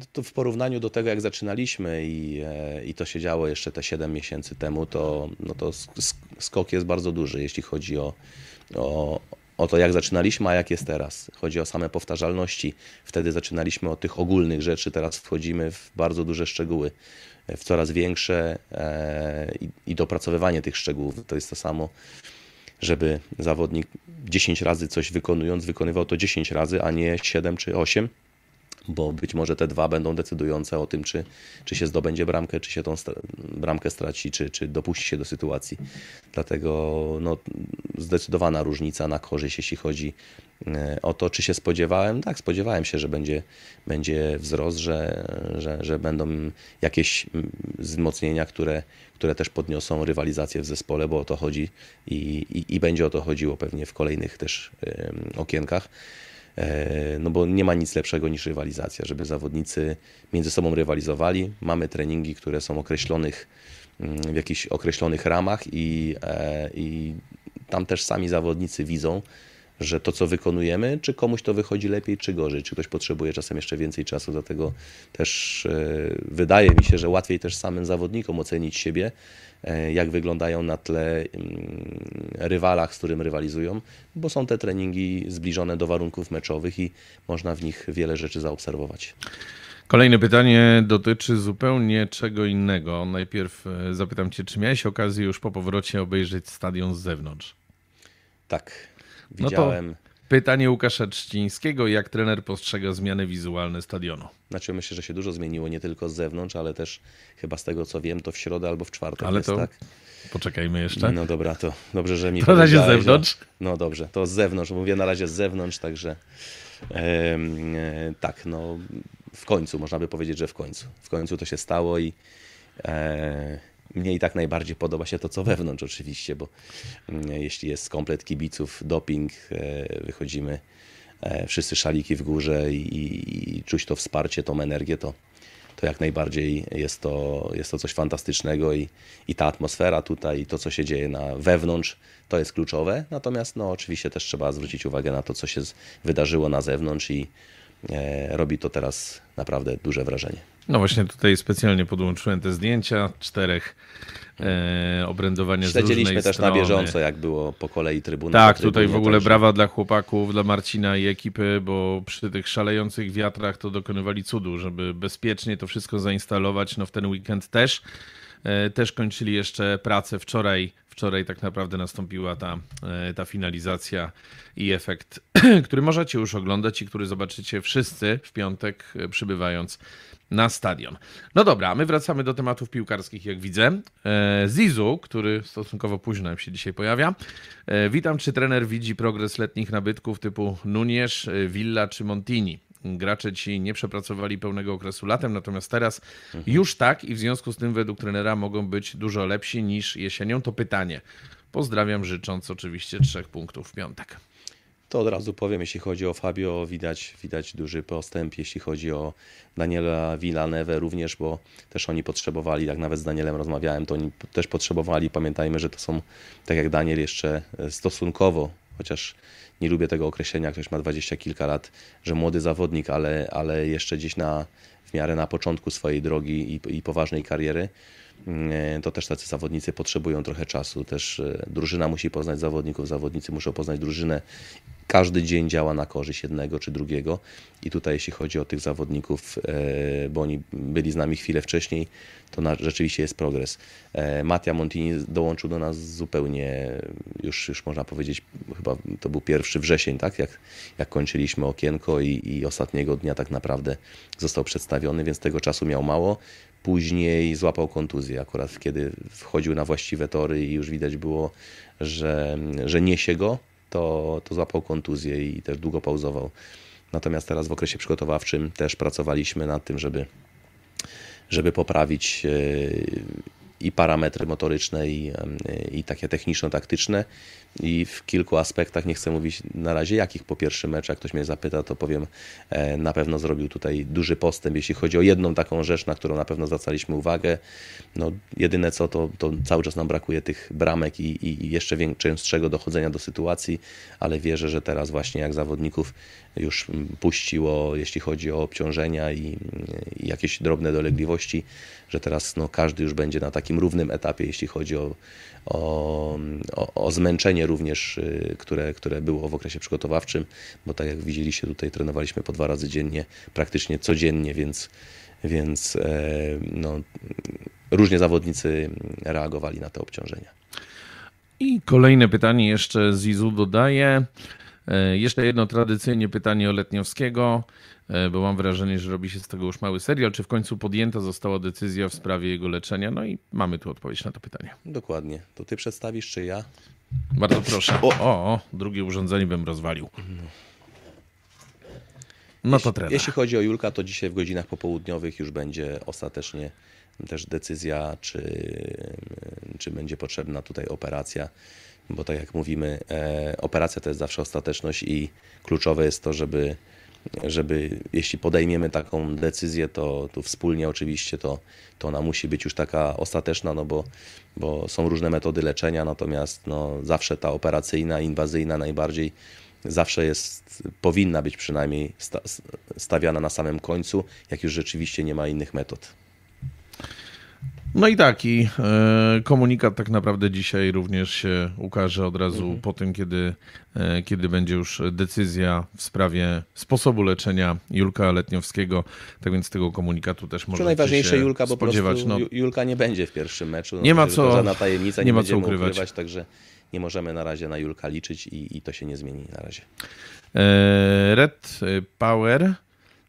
No to w porównaniu do tego, jak zaczynaliśmy i, e, i to się działo jeszcze te 7 miesięcy temu, to, no to skok jest bardzo duży, jeśli chodzi o, o, o to, jak zaczynaliśmy, a jak jest teraz. Chodzi o same powtarzalności. Wtedy zaczynaliśmy od tych ogólnych rzeczy, teraz wchodzimy w bardzo duże szczegóły, e, w coraz większe e, i, i dopracowywanie tych szczegółów. To jest to samo, żeby zawodnik 10 razy coś wykonując, wykonywał to 10 razy, a nie 7 czy 8 bo być może te dwa będą decydujące o tym, czy, czy się zdobędzie bramkę, czy się tą bramkę straci, czy, czy dopuści się do sytuacji. Dlatego no, zdecydowana różnica na korzyść, jeśli chodzi e, o to, czy się spodziewałem. Tak, spodziewałem się, że będzie, będzie wzrost, że, że, że będą jakieś mm, wzmocnienia, które, które też podniosą rywalizację w zespole, bo o to chodzi i, i, i będzie o to chodziło pewnie w kolejnych też okienkach. E, no bo nie ma nic lepszego niż rywalizacja, żeby zawodnicy między sobą rywalizowali. Mamy treningi, które są określonych mm, w jakichś określonych ramach i, e, i tam też sami zawodnicy widzą, że to, co wykonujemy, czy komuś to wychodzi lepiej, czy gorzej, czy ktoś potrzebuje czasem jeszcze więcej czasu, dlatego też e, wydaje mi się, że łatwiej też samym zawodnikom ocenić siebie, E, jak wyglądają na tle mm, rywalach, z którym rywalizują, bo są te treningi zbliżone do warunków meczowych i można w nich wiele rzeczy zaobserwować. Kolejne pytanie dotyczy zupełnie czego innego. Najpierw e, zapytam Cię, czy miałeś okazję już po powrocie obejrzeć stadion z zewnątrz? Tak, widziałem. No to Pytanie Łukasza Trzcińskiego, jak trener postrzega zmiany wizualne stadionu? Znaczy myślę, że się dużo zmieniło, nie tylko z zewnątrz, ale też chyba z tego co wiem, to w środę albo w czwartek ale jest, to... tak? Poczekajmy jeszcze. No dobra, to dobrze, że mi To na razie z zewnątrz? No dobrze, to z zewnątrz, mówię na razie z zewnątrz, także e, tak, no w końcu, można by powiedzieć, że w końcu. W końcu to się stało i e, mnie i tak najbardziej podoba się to, co wewnątrz oczywiście, bo mm, jeśli jest komplet kibiców, doping, e, wychodzimy e, wszyscy szaliki w górze i, i, czuć to wsparcie, tą energię, to, to jak najbardziej jest to, jest to coś fantastycznego i, i ta atmosfera tutaj, i to co się dzieje na wewnątrz, to jest kluczowe. Natomiast no, oczywiście też trzeba zwrócić uwagę na to, co się wydarzyło na zewnątrz i e, robi to teraz naprawdę duże wrażenie. No właśnie tutaj specjalnie podłączyłem te zdjęcia czterech e, obrędowania Śledziliśmy też strony. na bieżąco, jak było po kolei trybuna. Tak, tutaj w ogóle także. brawa dla chłopaków, dla Marcina i ekipy, bo przy tych szalejących wiatrach to dokonywali cudu, żeby bezpiecznie to wszystko zainstalować. No w ten weekend też. E, też kończyli jeszcze pracę wczoraj. Wczoraj tak naprawdę nastąpiła ta, e, ta finalizacja i efekt, który możecie już oglądać i który zobaczycie wszyscy w piątek e, przybywając na stadion. No dobra, my wracamy do tematów piłkarskich, jak widzę. E, Zizu, który stosunkowo późno się dzisiaj pojawia. E, witam, czy trener widzi progres letnich nabytków typu Nunes, e, Villa czy Montini? Gracze ci nie przepracowali pełnego okresu latem, natomiast teraz mhm. już tak i w związku z tym według trenera mogą być dużo lepsi niż jesienią. To pytanie. Pozdrawiam, życząc oczywiście trzech punktów w piątek to od razu powiem, jeśli chodzi o Fabio, widać, widać duży postęp, jeśli chodzi o Daniela Villanewę również, bo też oni potrzebowali, jak nawet z Danielem rozmawiałem, to oni też potrzebowali. Pamiętajmy, że to są, tak jak Daniel, jeszcze e, stosunkowo, chociaż nie lubię tego określenia, ktoś ma dwadzieścia kilka lat, że młody zawodnik, ale, ale jeszcze gdzieś na, w miarę na początku swojej drogi i, i poważnej kariery mm, e, to też tacy zawodnicy potrzebują trochę czasu. Też e, drużyna musi poznać zawodników, zawodnicy muszą poznać drużynę każdy dzień działa na korzyść jednego czy drugiego. I tutaj, jeśli chodzi o tych zawodników, e, bo oni byli z nami chwilę wcześniej, to na, rzeczywiście jest progres. E, Mattia Montini dołączył do nas zupełnie, już, już można powiedzieć, chyba to był pierwszy wrzesień, tak? Jak, jak kończyliśmy okienko i, i ostatniego dnia tak naprawdę został przedstawiony, więc tego czasu miał mało. Później złapał kontuzję, akurat kiedy wchodził na właściwe tory i już widać było, że, że niesie go to, to złapał kontuzję i też długo pauzował. Natomiast teraz w okresie przygotowawczym też pracowaliśmy nad tym, żeby, żeby poprawić e, i parametry motoryczne, i, i takie techniczno-taktyczne. I w kilku aspektach, nie chcę mówić na razie jakich po pierwszym meczu, jak ktoś mnie zapyta, to powiem, e, na pewno zrobił tutaj duży postęp, jeśli chodzi o jedną taką rzecz, na którą na pewno zwracaliśmy uwagę. No, jedyne co, to, to cały czas nam brakuje tych bramek i, i jeszcze większego dochodzenia do sytuacji, ale wierzę, że teraz właśnie jak zawodników już mm, puściło, jeśli chodzi o obciążenia i, i jakieś drobne dolegliwości, że teraz no, każdy już będzie na takim takim równym etapie, jeśli chodzi o, o, o, zmęczenie również, y, które, które było w okresie przygotowawczym, bo tak jak widzieliście tutaj trenowaliśmy po dwa razy dziennie, praktycznie codziennie, więc, więc e, no, różnie zawodnicy reagowali na te obciążenia. I kolejne pytanie jeszcze Zizu dodaje. E, jeszcze jedno tradycyjnie pytanie o Letniowskiego, e, bo mam wrażenie, że robi się z tego już mały serial. Czy w końcu podjęta została decyzja w sprawie jego leczenia? No i mamy tu odpowiedź na to pytanie. Dokładnie. To ty przedstawisz, czy ja? Bardzo proszę. O, o, o drugie urządzenie bym rozwalił. No, no to trener. Jeśli chodzi o Julka, to dzisiaj w godzinach popołudniowych już będzie ostatecznie też decyzja, czy, czy będzie potrzebna tutaj operacja bo tak jak mówimy, e, operacja to jest zawsze ostateczność i kluczowe jest to, żeby, żeby jeśli podejmiemy taką decyzję, to, to wspólnie oczywiście to, to ona musi być już taka ostateczna, no bo, bo są różne metody leczenia, natomiast no, zawsze ta operacyjna, inwazyjna najbardziej zawsze jest, powinna być przynajmniej stawiana na samym końcu, jak już rzeczywiście nie ma innych metod. No i taki e, komunikat tak naprawdę dzisiaj również się ukaże od razu mhm. po tym, kiedy, e, kiedy będzie już decyzja w sprawie sposobu leczenia Julka Letniowskiego. Tak więc tego komunikatu też można najważniejsze się Julka, bo spodziewać. No, Julka nie będzie w pierwszym meczu. No, nie ma co, żadna tajemnica, nie, nie ma co ukrywać. ukrywać. Także nie możemy na razie na Julka liczyć i, i to się nie zmieni na razie. E, Red Power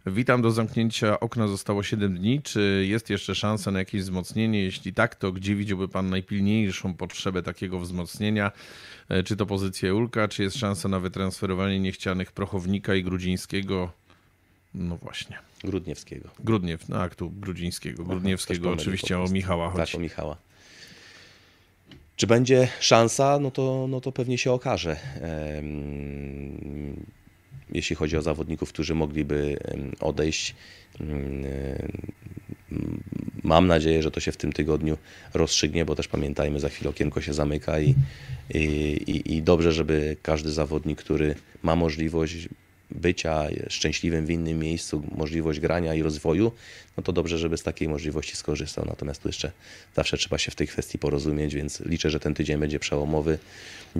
Witam, do zamknięcia okna zostało 7 dni. Czy jest jeszcze szansa na jakieś wzmocnienie? Jeśli tak, to gdzie widziałby Pan najpilniejszą potrzebę takiego wzmocnienia? E, czy to pozycja Ulka, czy jest szansa na wytransferowanie niechcianych Prochownika i Grudzińskiego? No właśnie. Grudniewskiego. Grudniew, no aktu Grudzińskiego. Grudniewskiego Aha, oczywiście o Michała tak, chodzi. Tak, o Michała. Czy będzie szansa? No to, no to pewnie się okaże. Ehm jeśli chodzi o zawodników, którzy mogliby odejść. Mm, mam nadzieję, że to się w tym tygodniu rozstrzygnie, bo też pamiętajmy, za chwilę okienko się zamyka i, i, i dobrze, żeby każdy zawodnik, który ma możliwość bycia szczęśliwym w innym miejscu, możliwość grania i rozwoju, no to dobrze, żeby z takiej możliwości skorzystał. Natomiast tu jeszcze zawsze trzeba się w tej kwestii porozumieć, więc liczę, że ten tydzień będzie przełomowy,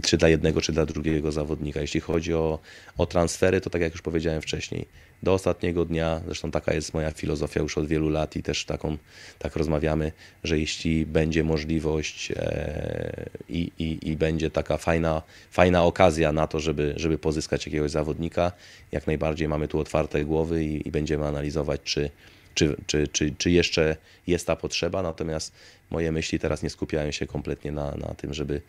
czy dla jednego, czy dla drugiego zawodnika. Jeśli chodzi o, o transfery, to tak jak już powiedziałem wcześniej, do ostatniego dnia, zresztą taka jest moja filozofia już od wielu lat i też taką, tak rozmawiamy, że jeśli będzie możliwość e, i, i, i będzie taka fajna, fajna okazja na to, żeby, żeby pozyskać jakiegoś zawodnika, jak najbardziej mamy tu otwarte głowy i, i będziemy analizować, czy czy, czy, czy, czy jeszcze jest ta potrzeba, natomiast moje myśli teraz nie skupiają się kompletnie na, na tym, żeby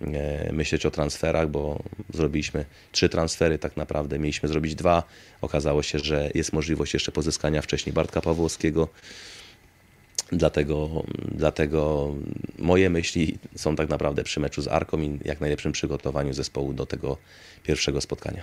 e, myśleć o transferach, bo zrobiliśmy trzy transfery tak naprawdę, mieliśmy zrobić dwa. Okazało się, że jest możliwość jeszcze pozyskania wcześniej Bartka Pawłowskiego, Dlatego, dlatego moje myśli są tak naprawdę przy meczu z Arką i jak najlepszym przygotowaniu zespołu do tego pierwszego spotkania.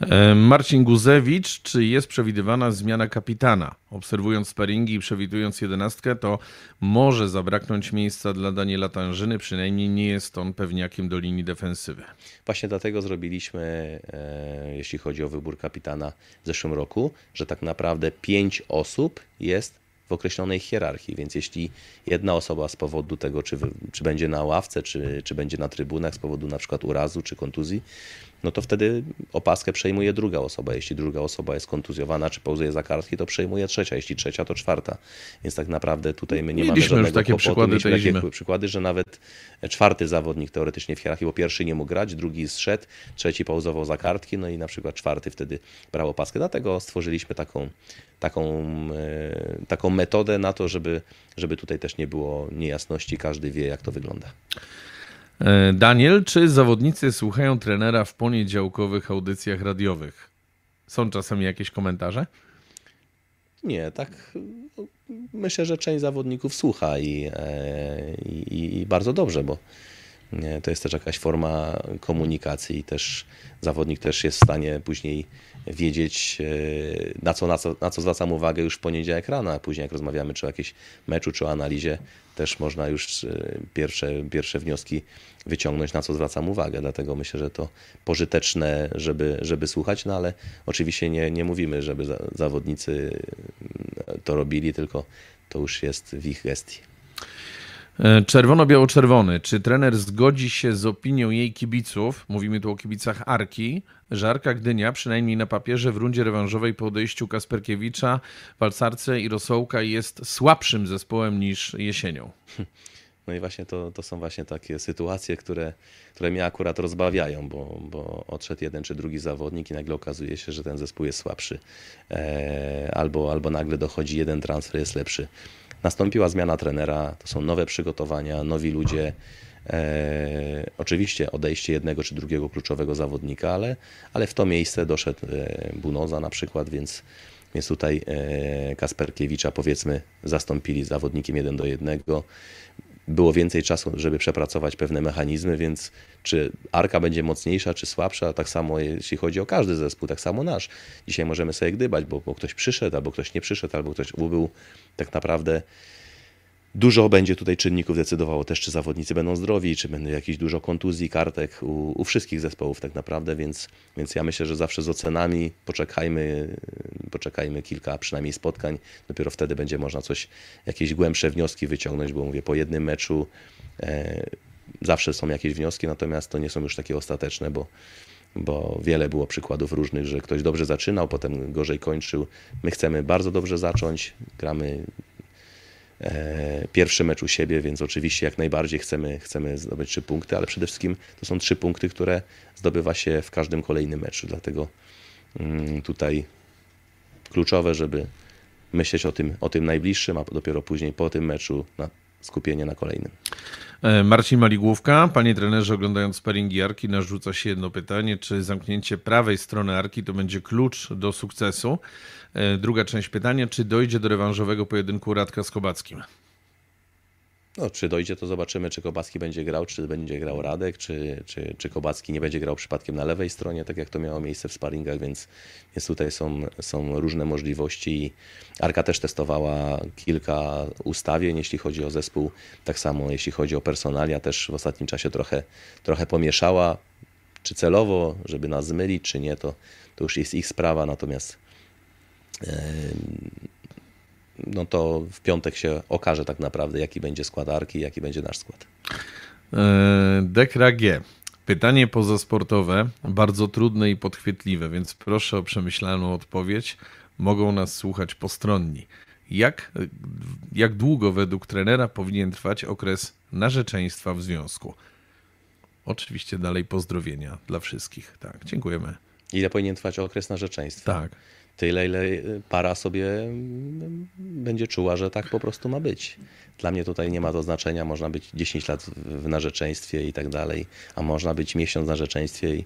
E, Marcin Guzewicz, czy jest przewidywana zmiana kapitana? Obserwując sparingi i przewidując jedenastkę, to może zabraknąć miejsca dla Daniela Tanżyny, przynajmniej nie jest on pewniakiem do linii defensywy. Właśnie dlatego zrobiliśmy, e, jeśli chodzi o wybór kapitana w zeszłym roku, że tak naprawdę pięć osób jest określonej hierarchii, więc jeśli jedna osoba z powodu tego, czy, czy będzie na ławce, czy, czy będzie na trybunach z powodu na przykład urazu czy kontuzji, no to wtedy opaskę przejmuje druga osoba. Jeśli druga osoba jest kontuzjowana czy pauzuje za kartki, to przejmuje trzecia. Jeśli trzecia, to czwarta. Więc tak naprawdę tutaj my nie Mieliśmy mamy żadnego już takie kłopotu. Przykłady Mieliśmy takie zimy. przykłady, że nawet czwarty zawodnik teoretycznie w hierarchii, bo pierwszy nie mógł grać, drugi zszedł, trzeci pauzował za kartki, no i na przykład czwarty wtedy brał opaskę. Dlatego stworzyliśmy taką, taką, e, taką metodę na to, żeby, żeby tutaj też nie było niejasności, każdy wie jak to wygląda. E, Daniel, czy zawodnicy słuchają trenera w poniedziałkowych audycjach radiowych? Są czasami jakieś komentarze? Nie, tak. Myślę, że część zawodników słucha i, e, i, i bardzo dobrze, bo e, to jest też jakaś forma komunikacji i też zawodnik też jest w stanie później wiedzieć, na co, na co, na co zwracam uwagę już w poniedziałek rano, a później jak rozmawiamy czy o jakimś meczu, czy o analizie, też można już e, pierwsze, pierwsze wnioski wyciągnąć, na co zwracam uwagę. Dlatego myślę, że to pożyteczne, żeby, żeby słuchać, no ale oczywiście nie, nie mówimy, żeby zawodnicy mm, to robili, tylko to już jest w ich gestii. E, czerwono-biało-czerwony. Czy trener zgodzi się z opinią jej kibiców, mówimy tu o kibicach Arki, że Arka Gdynia, przynajmniej na papierze, w rundzie rewanżowej po odejściu Kasperkiewicza, Walcarce i Rosołka jest słabszym zespołem niż jesienią? No i właśnie to, to są właśnie takie sytuacje, które, które mnie akurat rozbawiają, bo, bo odszedł jeden czy drugi zawodnik i nagle okazuje się, że ten zespół jest słabszy. E, albo, albo nagle dochodzi jeden transfer, jest lepszy. Nastąpiła zmiana trenera, to są nowe przygotowania, nowi ludzie. E, oczywiście odejście jednego czy drugiego kluczowego zawodnika, ale, ale w to miejsce doszedł e, Bunoza na przykład, więc, więc tutaj e, Kasperkiewicza powiedzmy zastąpili zawodnikiem jeden do jednego było więcej czasu, żeby przepracować pewne mechanizmy, więc czy arka będzie mocniejsza, czy słabsza, tak samo jeśli chodzi o każdy zespół, tak samo nasz. Dzisiaj możemy sobie gdybać, bo, bo ktoś przyszedł, albo ktoś nie przyszedł, albo ktoś był tak naprawdę Dużo będzie tutaj czynników decydowało też, czy zawodnicy będą zdrowi, czy będzie jakieś dużo kontuzji, kartek u, u, wszystkich zespołów tak naprawdę, więc, więc ja myślę, że zawsze z ocenami poczekajmy, poczekajmy kilka przynajmniej spotkań, dopiero wtedy będzie można coś, jakieś głębsze wnioski wyciągnąć, bo mówię, po jednym meczu e, zawsze są jakieś wnioski, natomiast to nie są już takie ostateczne, bo, bo wiele było przykładów różnych, że ktoś dobrze zaczynał, potem gorzej kończył. My chcemy bardzo dobrze zacząć, gramy E, pierwszy mecz u siebie, więc oczywiście jak najbardziej chcemy, chcemy zdobyć trzy punkty, ale przede wszystkim to są trzy punkty, które zdobywa się w każdym kolejnym meczu. Dlatego mm, tutaj kluczowe, żeby myśleć o tym, o tym najbliższym, a dopiero później po tym meczu na skupienie na kolejnym. E, Marcin Maligłówka, panie trenerze, oglądając sparingi Arki, narzuca się jedno pytanie, czy zamknięcie prawej strony Arki to będzie klucz do sukcesu? E, druga część pytania, czy dojdzie do rewanżowego pojedynku Radka z Kobackim? No, czy dojdzie, to zobaczymy, czy Kobacki będzie grał, czy będzie grał Radek, czy, czy, czy Kobacki nie będzie grał przypadkiem na lewej stronie, tak jak to miało miejsce w sparingach, więc, więc tutaj są, są różne możliwości. Arka też testowała kilka ustawień, jeśli chodzi o zespół, tak samo jeśli chodzi o personalia, też w ostatnim czasie trochę, trochę pomieszała, czy celowo, żeby nas zmylić, czy nie, to, to już jest ich sprawa, natomiast no to w piątek się okaże tak naprawdę, jaki będzie skład Arki, jaki będzie nasz skład. E, Dekra G. Pytanie pozasportowe, bardzo trudne i podchwytliwe, więc proszę o przemyślaną odpowiedź. Mogą nas słuchać postronni. Jak, jak długo według trenera powinien trwać okres narzeczeństwa w związku? Oczywiście dalej pozdrowienia dla wszystkich. Tak, dziękujemy. Ile powinien trwać okres narzeczeństwa? Tak tyle, ile y, para sobie mm, będzie czuła, że tak po prostu ma być. Dla mnie tutaj nie ma to znaczenia, można być 10 lat w narzeczeństwie i tak dalej, a można być miesiąc w narzeczeństwie i,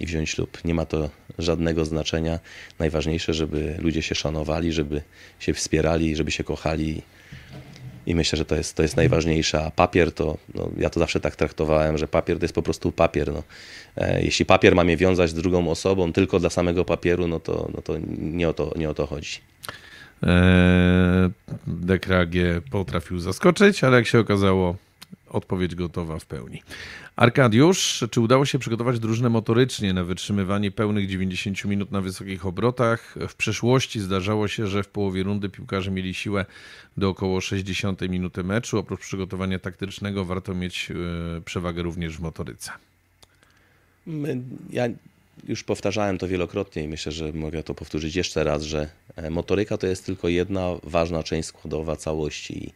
i wziąć ślub. Nie ma to żadnego znaczenia. Najważniejsze, żeby ludzie się szanowali, żeby się wspierali, żeby się kochali i myślę, że to jest, to jest mhm. najważniejsze, a papier to, no, ja to zawsze tak traktowałem, że papier to jest po prostu papier. No. E, jeśli papier ma mnie wiązać z drugą osobą tylko dla samego papieru, no to, no to nie, o to nie o to chodzi. E, Dekrag potrafił zaskoczyć, ale jak się okazało, Odpowiedź gotowa w pełni. Arkadiusz, czy udało się przygotować drużynę motorycznie na wytrzymywanie pełnych 90 minut na wysokich obrotach? W przeszłości zdarzało się, że w połowie rundy piłkarze mieli siłę do około 60 minuty meczu. Oprócz przygotowania taktycznego warto mieć e, przewagę również w motoryce. My, ja już powtarzałem to wielokrotnie i myślę, że mogę to powtórzyć jeszcze raz, że e, motoryka to jest tylko jedna ważna część składowa całości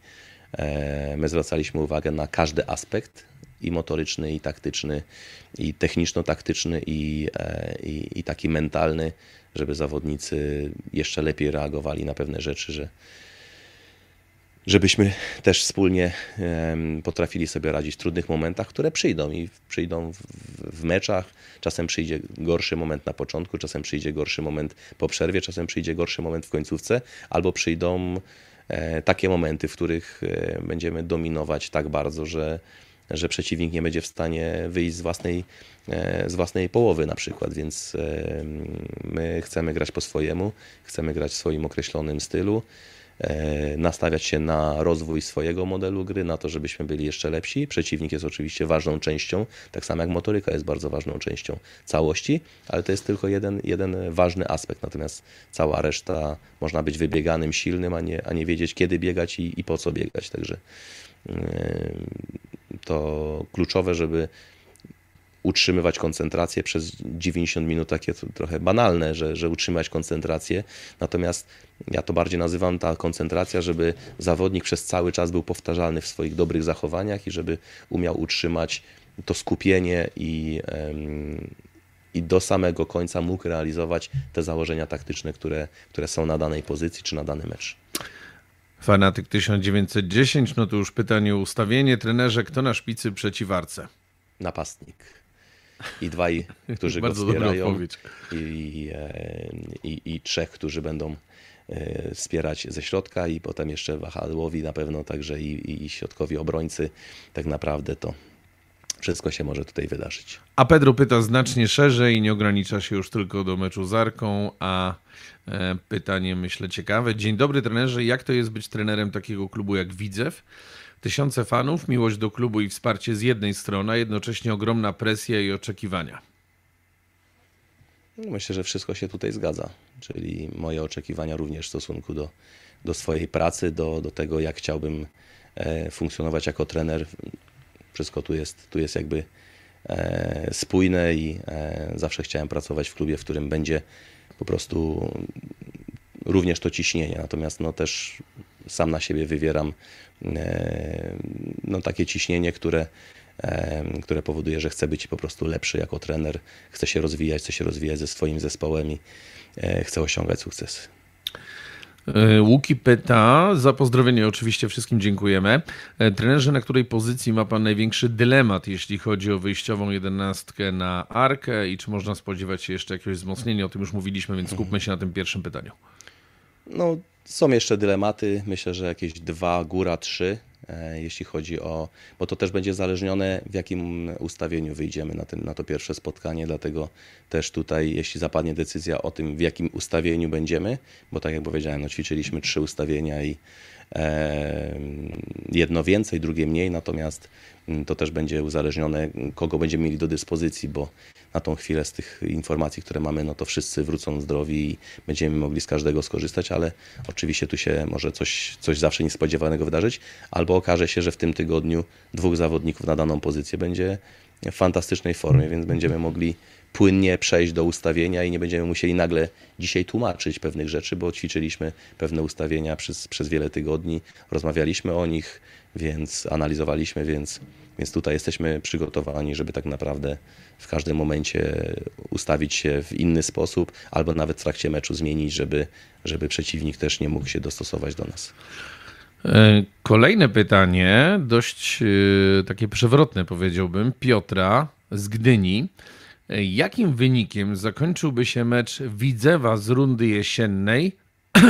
E, my zwracaliśmy uwagę na każdy aspekt i motoryczny, i taktyczny, i techniczno-taktyczny, i, e, i, i, taki mentalny, żeby zawodnicy jeszcze lepiej reagowali na pewne rzeczy, że żebyśmy też wspólnie potrafili sobie radzić w trudnych momentach, które przyjdą i przyjdą w, w meczach. Czasem przyjdzie gorszy moment na początku, czasem przyjdzie gorszy moment po przerwie, czasem przyjdzie gorszy moment w końcówce, albo przyjdą E, takie momenty, w których e, będziemy dominować tak bardzo, że, że przeciwnik nie będzie w stanie wyjść z własnej, e, z własnej połowy na przykład, więc my chcemy grać po swojemu, chcemy grać w swoim określonym stylu E, nastawiać się na rozwój swojego modelu gry, na to, żebyśmy byli jeszcze lepsi. Przeciwnik jest oczywiście ważną częścią, tak samo jak motoryka jest bardzo ważną częścią całości, ale to jest tylko jeden, jeden ważny aspekt, natomiast cała reszta można być wybieganym, silnym, a nie, a nie wiedzieć kiedy biegać i, i po co biegać, także e, to kluczowe, żeby utrzymywać koncentrację przez 90 minut, takie trochę banalne, że, że utrzymać koncentrację. Natomiast ja to bardziej nazywam ta koncentracja, żeby zawodnik przez cały czas był powtarzalny w swoich dobrych zachowaniach i żeby umiał utrzymać to skupienie i, i do samego końca mógł realizować te założenia taktyczne, które, które są na danej pozycji czy na dany mecz. Fanatyk 1910, no to już pytanie o ustawienie. Trenerze, kto na szpicy przeciwarce? Napastnik i dwaj, którzy go wspierają i, e, i, i trzech, którzy będą e, wspierać ze środka i potem jeszcze wahadłowi na pewno, także i, i środkowi obrońcy. Tak naprawdę to wszystko się może tutaj wydarzyć. A Pedro pyta znacznie szerzej, nie ogranicza się już tylko do meczu z Arką, a e, pytanie myślę ciekawe. Dzień dobry trenerze, jak to jest być trenerem takiego klubu jak Widzew? Tysiące fanów, miłość do klubu i wsparcie z jednej strony, a jednocześnie ogromna presja i oczekiwania. No, myślę, że wszystko się tutaj zgadza, czyli moje oczekiwania również w stosunku do, do swojej pracy, do, do tego, jak chciałbym e, funkcjonować jako trener. Wszystko tu jest, tu jest jakby e, spójne i e, zawsze chciałem pracować w klubie, w którym będzie po prostu również to ciśnienie. Natomiast no też sam na siebie wywieram e, no, takie ciśnienie, które, e, które powoduje, że chcę być po prostu lepszy jako trener, chcę się rozwijać, chcę się rozwijać ze swoim zespołem i e, chcę osiągać sukcesy. Łuki pyta, za pozdrowienie oczywiście wszystkim dziękujemy. Trenerze, na której pozycji ma Pan największy dylemat, jeśli chodzi o wyjściową jedenastkę na arkę i czy można spodziewać się jeszcze jakiegoś wzmocnienia? O tym już mówiliśmy, więc skupmy się na tym pierwszym pytaniu. No, są jeszcze dylematy, myślę, że jakieś dwa, góra trzy, e, jeśli chodzi o, bo to też będzie zależnione w jakim ustawieniu wyjdziemy na, ten, na to pierwsze spotkanie, dlatego też tutaj, jeśli zapadnie decyzja o tym, w jakim ustawieniu będziemy, bo tak jak powiedziałem, no ćwiczyliśmy trzy ustawienia i jedno więcej, drugie mniej, natomiast mm, to też będzie uzależnione, kogo będziemy mieli do dyspozycji, bo na tą chwilę z tych informacji, które mamy, no to wszyscy wrócą zdrowi i będziemy mogli z każdego skorzystać, ale oczywiście tu się może coś, coś zawsze niespodziewanego wydarzyć, albo okaże się, że w tym tygodniu dwóch zawodników na daną pozycję będzie w fantastycznej formie, więc będziemy mogli płynnie przejść do ustawienia i nie będziemy musieli nagle dzisiaj tłumaczyć pewnych rzeczy, bo ćwiczyliśmy pewne ustawienia przez, przez wiele tygodni, rozmawialiśmy o nich, więc analizowaliśmy, więc, więc tutaj jesteśmy przygotowani, żeby tak naprawdę w każdym momencie ustawić się w inny sposób, albo nawet w trakcie meczu zmienić, żeby, żeby przeciwnik też nie mógł się dostosować do nas. E, kolejne pytanie, dość e, takie przewrotne powiedziałbym, Piotra z Gdyni. Jakim wynikiem zakończyłby się mecz Widzewa z rundy jesiennej,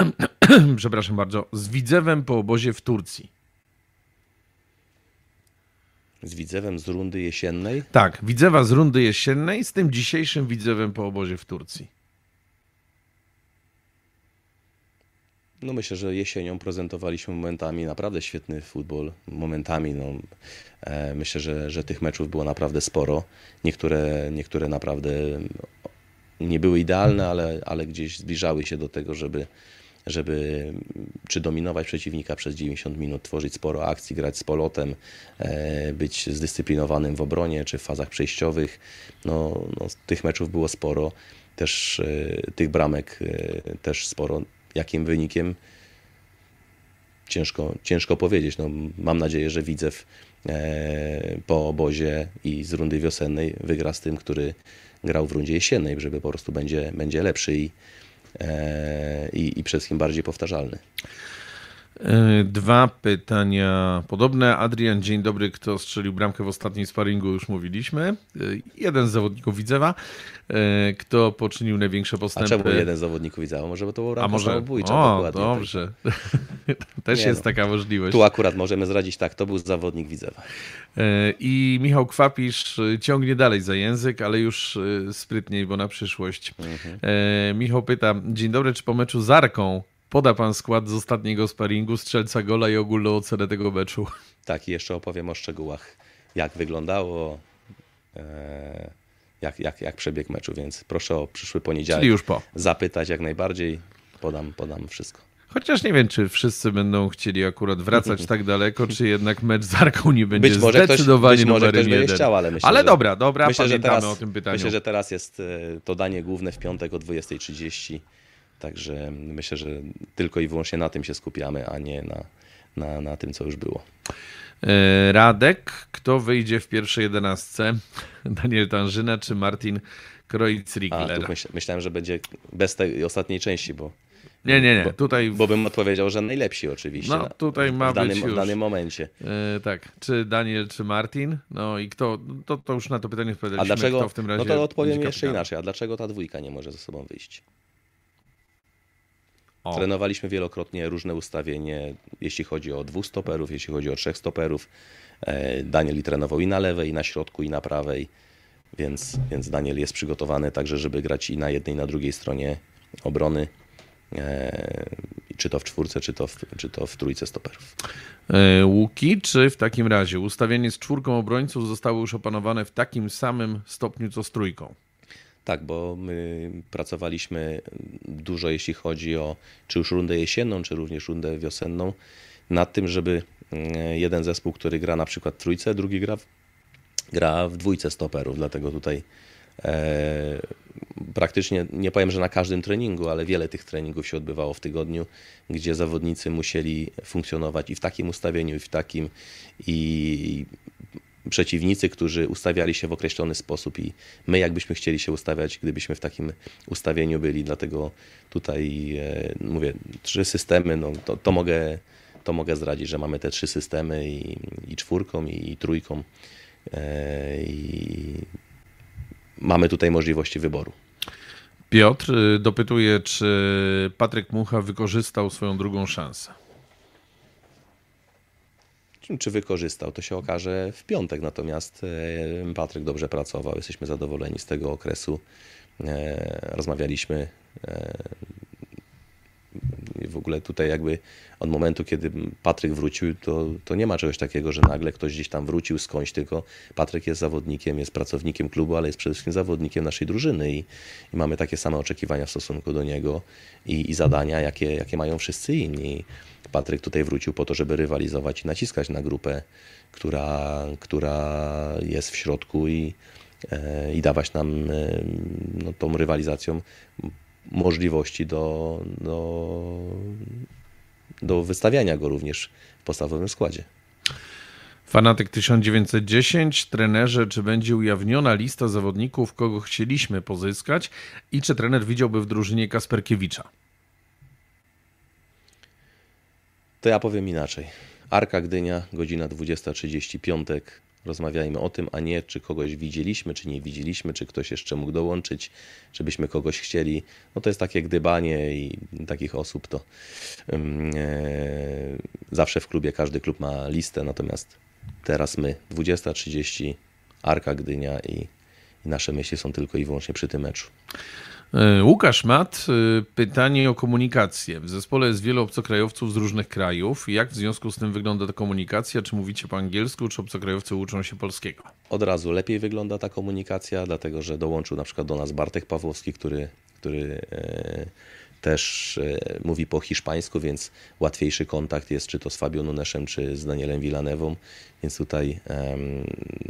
przepraszam bardzo, z Widzewem po obozie w Turcji? Z Widzewem z rundy jesiennej? Tak, Widzewa z rundy jesiennej z tym dzisiejszym Widzewem po obozie w Turcji. No myślę, że jesienią prezentowaliśmy momentami naprawdę świetny futbol. Momentami, no, e, myślę, że, że tych meczów było naprawdę sporo. Niektóre, niektóre naprawdę nie były idealne, ale, ale gdzieś zbliżały się do tego, żeby, żeby czy dominować przeciwnika przez 90 minut, tworzyć sporo akcji, grać z polotem, e, być zdyscyplinowanym w obronie czy w fazach przejściowych. No, no tych meczów było sporo, też e, tych bramek też sporo. Jakim wynikiem? Ciężko, ciężko powiedzieć. No, mam nadzieję, że Widzew e, po obozie i z rundy wiosennej wygra z tym, który grał w rundzie jesiennej, żeby po prostu będzie, będzie lepszy i, e, i, i przede wszystkim bardziej powtarzalny. E, dwa pytania podobne. Adrian, dzień dobry. Kto strzelił bramkę w ostatnim sparingu, już mówiliśmy. E, jeden z zawodników Widzewa. E, kto poczynił największe postępy? A czemu jeden z zawodników Widzewa? Może bo to była bramka samobójcza. O, tak. dobrze. Też Nie jest no. taka możliwość. Tu akurat możemy zradzić tak, to był zawodnik Widzewa. I Michał Kwapisz ciągnie dalej za język, ale już sprytniej, bo na przyszłość. Mhm. Michał pyta, dzień dobry, czy po meczu z Arką Poda pan skład z ostatniego sparingu, strzelca gola i ogólną ocenę tego meczu. Tak, i jeszcze opowiem o szczegółach, jak wyglądało, e, jak, jak, jak przebieg meczu, więc proszę o przyszły poniedziałek. Czyli już po. Zapytać jak najbardziej, podam, podam wszystko. Chociaż nie wiem, czy wszyscy będą chcieli akurat wracać tak daleko, czy jednak mecz z Arką nie będzie być może zdecydowanie ktoś, być może ktoś będzie chciał, ale myślę, Ale że, dobra, dobra, myślę, pamiętamy teraz, o tym pytaniu. Myślę, że teraz jest e, to danie główne w piątek o 20.30. Także myślę, że tylko i wyłącznie na tym się skupiamy, a nie na, na, na tym, co już było. E, Radek, kto wyjdzie w pierwszej jedenastce? Daniel Tanżyna czy Martin Kreuzrigler? Myśl, myślałem, że będzie bez tej ostatniej części, bo nie, nie, nie. Bo, tutaj... bo bym odpowiedział, że najlepsi oczywiście. No, tutaj ma w danym, być już. W danym momencie. Yy, tak. Czy Daniel, czy Martin? No i kto? To, to już na to pytanie odpowiadaliśmy. A dlaczego? Kto w tym razie no to odpowiem jeszcze inaczej. A dlaczego ta dwójka nie może ze sobą wyjść? O. Trenowaliśmy wielokrotnie różne ustawienie, jeśli chodzi o dwóch stoperów, jeśli chodzi o trzech stoperów. E, Daniel trenował i na lewej, i na środku, i na prawej, więc, więc Daniel jest przygotowany także, żeby grać i na jednej, i na drugiej stronie obrony. E, czy to w czwórce, czy to w, czy to w trójce stoperów. E, Łuki, czy w takim razie ustawienie z czwórką obrońców zostało już opanowane w takim samym stopniu co z trójką? Tak, bo my pracowaliśmy dużo, jeśli chodzi o czy już rundę jesienną, czy również rundę wiosenną, nad tym, żeby mm, jeden zespół, który gra na przykład trójce, drugi gra w, gra w dwójce stoperów, dlatego tutaj e, praktycznie, nie powiem, że na każdym treningu, ale wiele tych treningów się odbywało w tygodniu, gdzie zawodnicy musieli funkcjonować i w takim ustawieniu, i w takim, i przeciwnicy, którzy ustawiali się w określony sposób i my jakbyśmy chcieli się ustawiać, gdybyśmy w takim ustawieniu byli. Dlatego tutaj e, mówię, trzy systemy, no to, to, mogę, to mogę zdradzić, że mamy te trzy systemy i, i czwórką i, i trójką e, i mamy tutaj możliwości wyboru. Piotr y, dopytuje, czy Patryk Mucha wykorzystał swoją drugą szansę. Czy wykorzystał, to się okaże w piątek. Natomiast e, Patryk dobrze pracował, jesteśmy zadowoleni z tego okresu. E, rozmawialiśmy e, w ogóle tutaj jakby od momentu, kiedy Patryk wrócił, to, to nie ma czegoś takiego, że nagle ktoś gdzieś tam wrócił skądś, tylko Patryk jest zawodnikiem, jest pracownikiem klubu, ale jest przede wszystkim zawodnikiem naszej drużyny i, i mamy takie same oczekiwania w stosunku do niego i, i zadania, jakie, jakie mają wszyscy inni. Patryk tutaj wrócił po to, żeby rywalizować i naciskać na grupę, która, która jest w środku i, e, i dawać nam e, no, tą rywalizacją możliwości do, do, do wystawiania go również w podstawowym składzie. Fanatyk 1910, trenerze, czy będzie ujawniona lista zawodników, kogo chcieliśmy pozyskać i czy trener widziałby w drużynie Kasperkiewicza? To ja powiem inaczej. Arka Gdynia, godzina 20.30, piątek, Rozmawiajmy o tym, a nie czy kogoś widzieliśmy, czy nie widzieliśmy, czy ktoś jeszcze mógł dołączyć, żebyśmy kogoś chcieli. No to jest takie gdybanie i takich osób to yy, zawsze w klubie każdy klub ma listę, natomiast teraz my 20.30 Arka Gdynia i, i nasze myśli są tylko i wyłącznie przy tym meczu. E, Łukasz Mat, e, pytanie o komunikację. W zespole jest wielu obcokrajowców z różnych krajów. Jak w związku z tym wygląda ta komunikacja? Czy mówicie po angielsku, czy obcokrajowcy uczą się polskiego? Od razu lepiej wygląda ta komunikacja, dlatego że dołączył na przykład do nas Bartek Pawłowski, który, który e, też mówi po hiszpańsku, więc łatwiejszy kontakt jest czy to z Fabio Nuneszem, czy z Danielem Villanewą, więc tutaj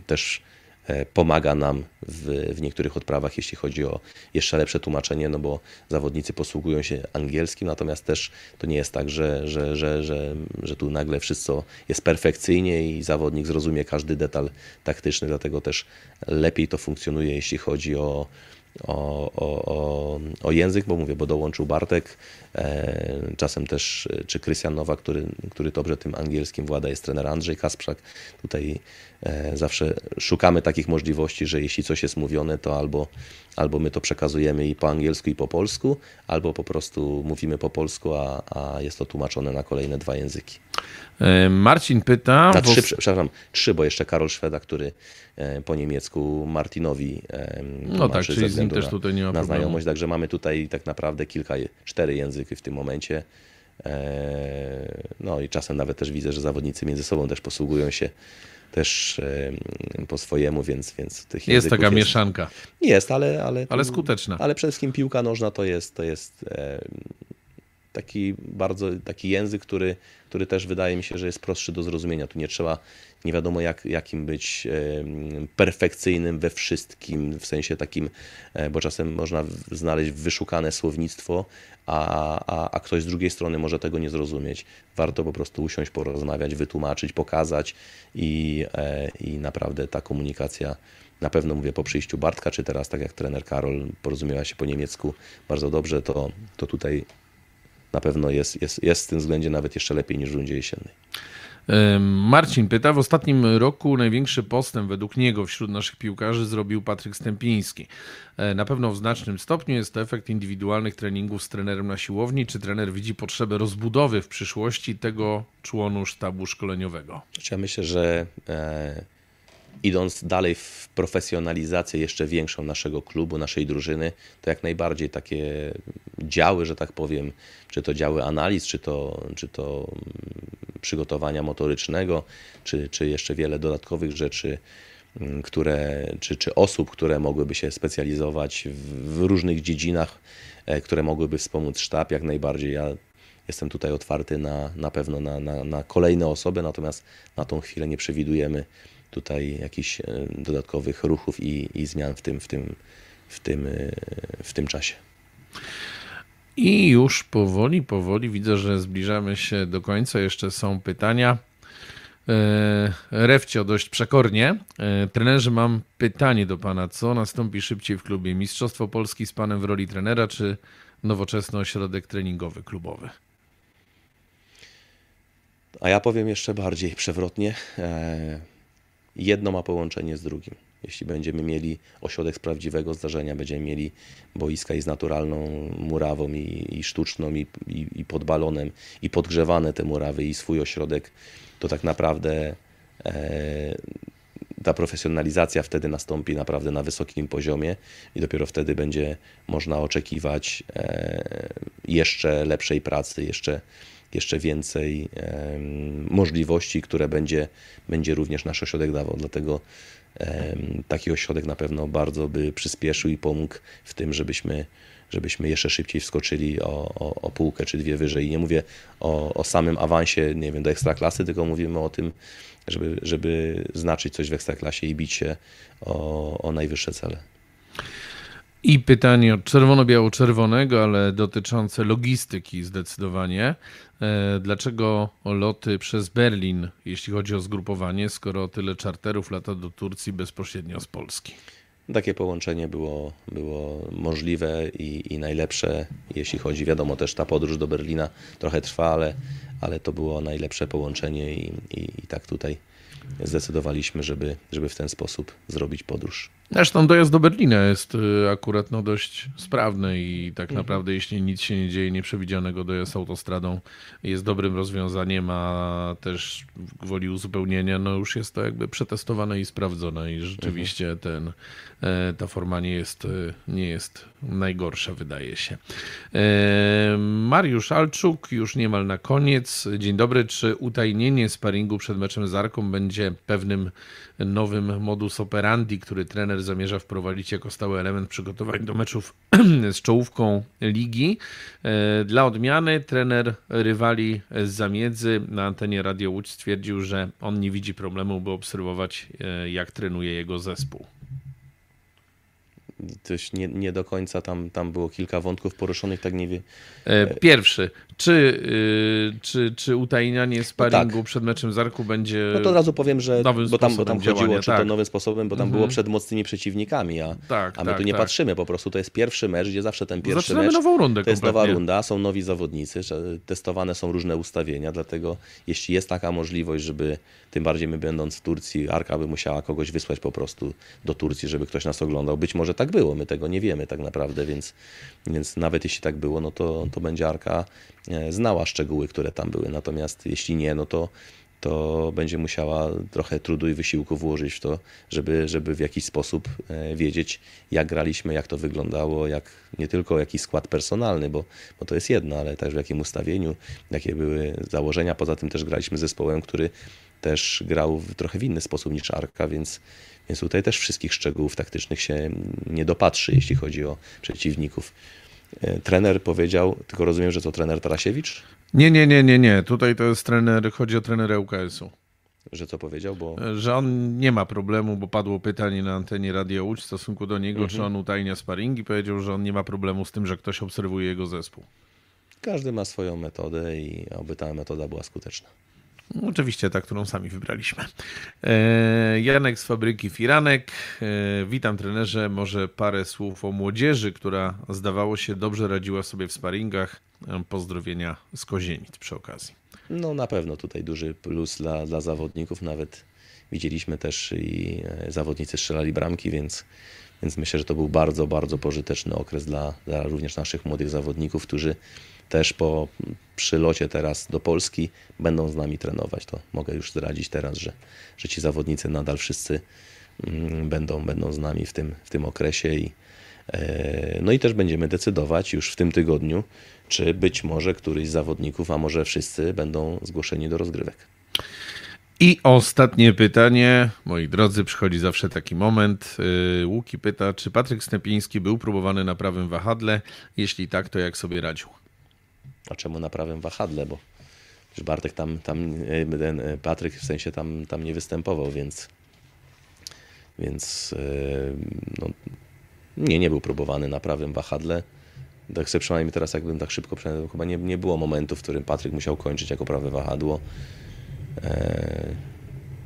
też E, pomaga nam w, w, niektórych odprawach, jeśli chodzi o jeszcze lepsze tłumaczenie, no bo zawodnicy posługują się angielskim, natomiast też to nie jest tak, że, że, że, że, że tu nagle wszystko jest perfekcyjnie i zawodnik zrozumie każdy detal taktyczny, dlatego też lepiej to funkcjonuje, jeśli chodzi o o, o, o, o, język, bo mówię, bo dołączył Bartek, e, czasem też, e, czy Krystian Nowa, który, który dobrze tym angielskim włada, jest trener Andrzej Kasprzak. Tutaj e, zawsze szukamy takich możliwości, że jeśli coś jest mówione, to albo, albo my to przekazujemy i po angielsku, i po polsku, albo po prostu mówimy po polsku, a, a jest to tłumaczone na kolejne dwa języki. E, Marcin pyta... Na trzy, bo... przepraszam, trzy, bo jeszcze Karol Szweda, który E, po niemiecku Martinowi. E, no tak, czyli z nim też tutaj nie ma na znajomość, także mamy tutaj tak naprawdę kilka, cztery języki w tym momencie. E, no i czasem nawet też widzę, że zawodnicy między sobą też posługują się też po swojemu, więc, więc tych Jest taka jest, mieszanka. Jest, ale, ale... Ale skuteczna. Ale przede wszystkim piłka nożna to jest, to jest taki bardzo taki język, który, który też wydaje mi się, że jest prostszy do zrozumienia. Tu nie trzeba nie wiadomo jak, jakim być perfekcyjnym we wszystkim, w sensie takim, e, bo czasem można znaleźć wyszukane słownictwo, a, a, a ktoś z drugiej strony może tego nie zrozumieć. Warto po prostu usiąść, porozmawiać, wytłumaczyć, pokazać i, e, i naprawdę ta komunikacja na pewno mówię po przyjściu Bartka, czy teraz, tak jak trener Karol porozumiała się po niemiecku bardzo dobrze, to, to tutaj na pewno jest, jest, jest w tym względzie nawet jeszcze lepiej niż w rundzie jesiennej. Marcin pyta, w ostatnim roku największy postęp według niego wśród naszych piłkarzy zrobił Patryk Stępiński. E, na pewno w znacznym stopniu jest to efekt indywidualnych treningów z trenerem na siłowni. Czy trener widzi potrzebę rozbudowy w przyszłości tego członu sztabu szkoleniowego? Znaczy, ja myślę, że e, idąc dalej w profesjonalizację jeszcze większą naszego klubu, naszej drużyny, to jak najbardziej takie działy, że tak powiem, czy to działy analiz, czy to, czy to mm, przygotowania motorycznego, czy, czy jeszcze wiele dodatkowych rzeczy, mm, które, czy, czy osób, które mogłyby się specjalizować w, w różnych dziedzinach, e, które mogłyby wspomóc sztab, jak najbardziej. Ja jestem tutaj otwarty na, na pewno na, na, na kolejne osoby, natomiast na tą chwilę nie przewidujemy tutaj jakichś e, dodatkowych ruchów i, i zmian w tym, w, tym, w, tym, e, w tym czasie. I już powoli, powoli widzę, że zbliżamy się do końca. Jeszcze są pytania. E, Refcio dość przekornie. Trenerze, mam pytanie do pana. Co nastąpi szybciej w klubie? Mistrzostwo Polski z panem w roli trenera, czy nowoczesny ośrodek treningowy, klubowy? A ja powiem jeszcze bardziej przewrotnie jedno ma połączenie z drugim. Jeśli będziemy mieli ośrodek z prawdziwego zdarzenia, będziemy mieli boiska i z naturalną murawą, i, i sztuczną, i, i, i pod balonem, i podgrzewane te murawy, i swój ośrodek, to tak naprawdę e, ta profesjonalizacja wtedy nastąpi naprawdę na wysokim poziomie i dopiero wtedy będzie można oczekiwać e, jeszcze lepszej pracy, jeszcze jeszcze więcej możliwości, które będzie, będzie również nasz ośrodek dawał. Dlatego taki ośrodek na pewno bardzo by przyspieszył i pomógł w tym, żebyśmy żebyśmy jeszcze szybciej wskoczyli o, o, o półkę czy dwie wyżej. I nie mówię o, o samym awansie, nie wiem, do ekstraklasy, tylko mówimy o tym, żeby, żeby znaczyć coś w ekstraklasie i bić się o, o najwyższe cele. I pytanie od czerwono-biało-czerwonego, ale dotyczące logistyki zdecydowanie. E, dlaczego loty przez Berlin, jeśli chodzi o zgrupowanie, skoro tyle czarterów lata do Turcji bezpośrednio z Polski? Takie połączenie było, było możliwe i, i najlepsze, jeśli chodzi, wiadomo, też ta podróż do Berlina trochę trwa, ale, ale to było najlepsze połączenie i, i, i tak tutaj zdecydowaliśmy, żeby, żeby w ten sposób zrobić podróż. Zresztą dojazd do Berlina jest y, akurat no, dość sprawny i tak mhm. naprawdę jeśli nic się nie dzieje nieprzewidzianego, dojazd autostradą jest dobrym rozwiązaniem, a też woli uzupełnienia, no już jest to jakby przetestowane i sprawdzone i rzeczywiście mhm. ten, e, ta forma nie jest, e, nie jest najgorsza wydaje się. E, Mariusz Alczuk już niemal na koniec. Dzień dobry, czy utajnienie sparingu przed meczem z Arką będzie pewnym nowym modus operandi, który trener zamierza wprowadzić jako stały element przygotowań do meczów z czołówką ligi. E, dla odmiany trener rywali z zamiedzy na antenie Radio Łódź stwierdził, że on nie widzi problemu, by obserwować e, jak trenuje jego zespół też nie, nie do końca tam, tam było kilka wątków poruszonych, tak nie wiem. E, pierwszy. Czy, yy, czy, czy utajnianie no sparingu tak. przed meczem Zarku będzie. No to od razu powiem, że. Bo tam, bo tam chodziło czy tak. to nowym sposobem, bo tam było mhm. przed mocnymi przeciwnikami, a, tak, a my tak, tu nie tak. patrzymy. Po prostu to jest pierwszy mecz, gdzie zawsze ten pierwszy Zaczynamy mecz. nową rundę. To jest kompletnie. nowa runda, są nowi zawodnicy, testowane są różne ustawienia, dlatego jeśli jest taka możliwość, żeby tym bardziej my będąc w Turcji, Arka by musiała kogoś wysłać po prostu do Turcji, żeby ktoś nas oglądał. Być może tak było, my tego nie wiemy tak naprawdę, więc, więc nawet jeśli tak było, no to, to będzie Arka E, znała szczegóły, które tam były. Natomiast jeśli nie, no to, to będzie musiała trochę trudu i wysiłku włożyć w to, żeby, żeby w jakiś sposób e, wiedzieć, jak graliśmy, jak to wyglądało, jak nie tylko jaki skład personalny, bo, bo to jest jedno, ale także w jakim ustawieniu, jakie były założenia. Poza tym też graliśmy z zespołem, który też grał w trochę w inny sposób niż Arka, więc, więc tutaj też wszystkich szczegółów taktycznych się mm, nie dopatrzy, jeśli chodzi o przeciwników. E, trener powiedział, tylko rozumiem, że to trener Tarasiewicz? Nie, nie, nie, nie, nie. Tutaj to jest trener, chodzi o trenera UKS-u. Że co powiedział, bo... E, że on nie ma problemu, bo padło pytanie na antenie Radio Łódź w stosunku do niego, mhm. czy on utajnia sparingi. Powiedział, że on nie ma problemu z tym, że ktoś obserwuje jego zespół. Każdy ma swoją metodę i oby ta metoda była skuteczna. No, oczywiście ta, którą sami wybraliśmy. E, Janek z fabryki Firanek. E, witam trenerze. Może parę słów o młodzieży, która zdawało się dobrze radziła sobie w sparingach. E, pozdrowienia z Kozienic przy okazji. No na pewno tutaj duży plus dla, dla zawodników. Nawet widzieliśmy też i zawodnicy strzelali bramki, więc, więc myślę, że to był bardzo, bardzo pożyteczny okres dla, dla również naszych młodych zawodników, którzy też po przylocie teraz do Polski będą z nami trenować. To mogę już zdradzić teraz, że, że ci zawodnicy nadal wszyscy mm, będą, będą z nami w tym, w tym okresie i e, no i też będziemy decydować już w tym tygodniu, czy być może któryś z zawodników, a może wszyscy będą zgłoszeni do rozgrywek. I ostatnie pytanie, moi drodzy, przychodzi zawsze taki moment. E, Łuki pyta, czy Patryk Stępiński był próbowany na prawym wahadle? Jeśli tak, to jak sobie radził? A czemu na prawym wahadle? Bo już Bartek tam, tam e, ten e, Patryk w sensie tam, tam nie występował, więc, więc e, no, nie, nie był próbowany na prawym wahadle. Tak sobie przynajmniej teraz, jakbym tak szybko przeszedł, chyba nie, nie było momentu, w którym Patryk musiał kończyć jako prawe wahadło.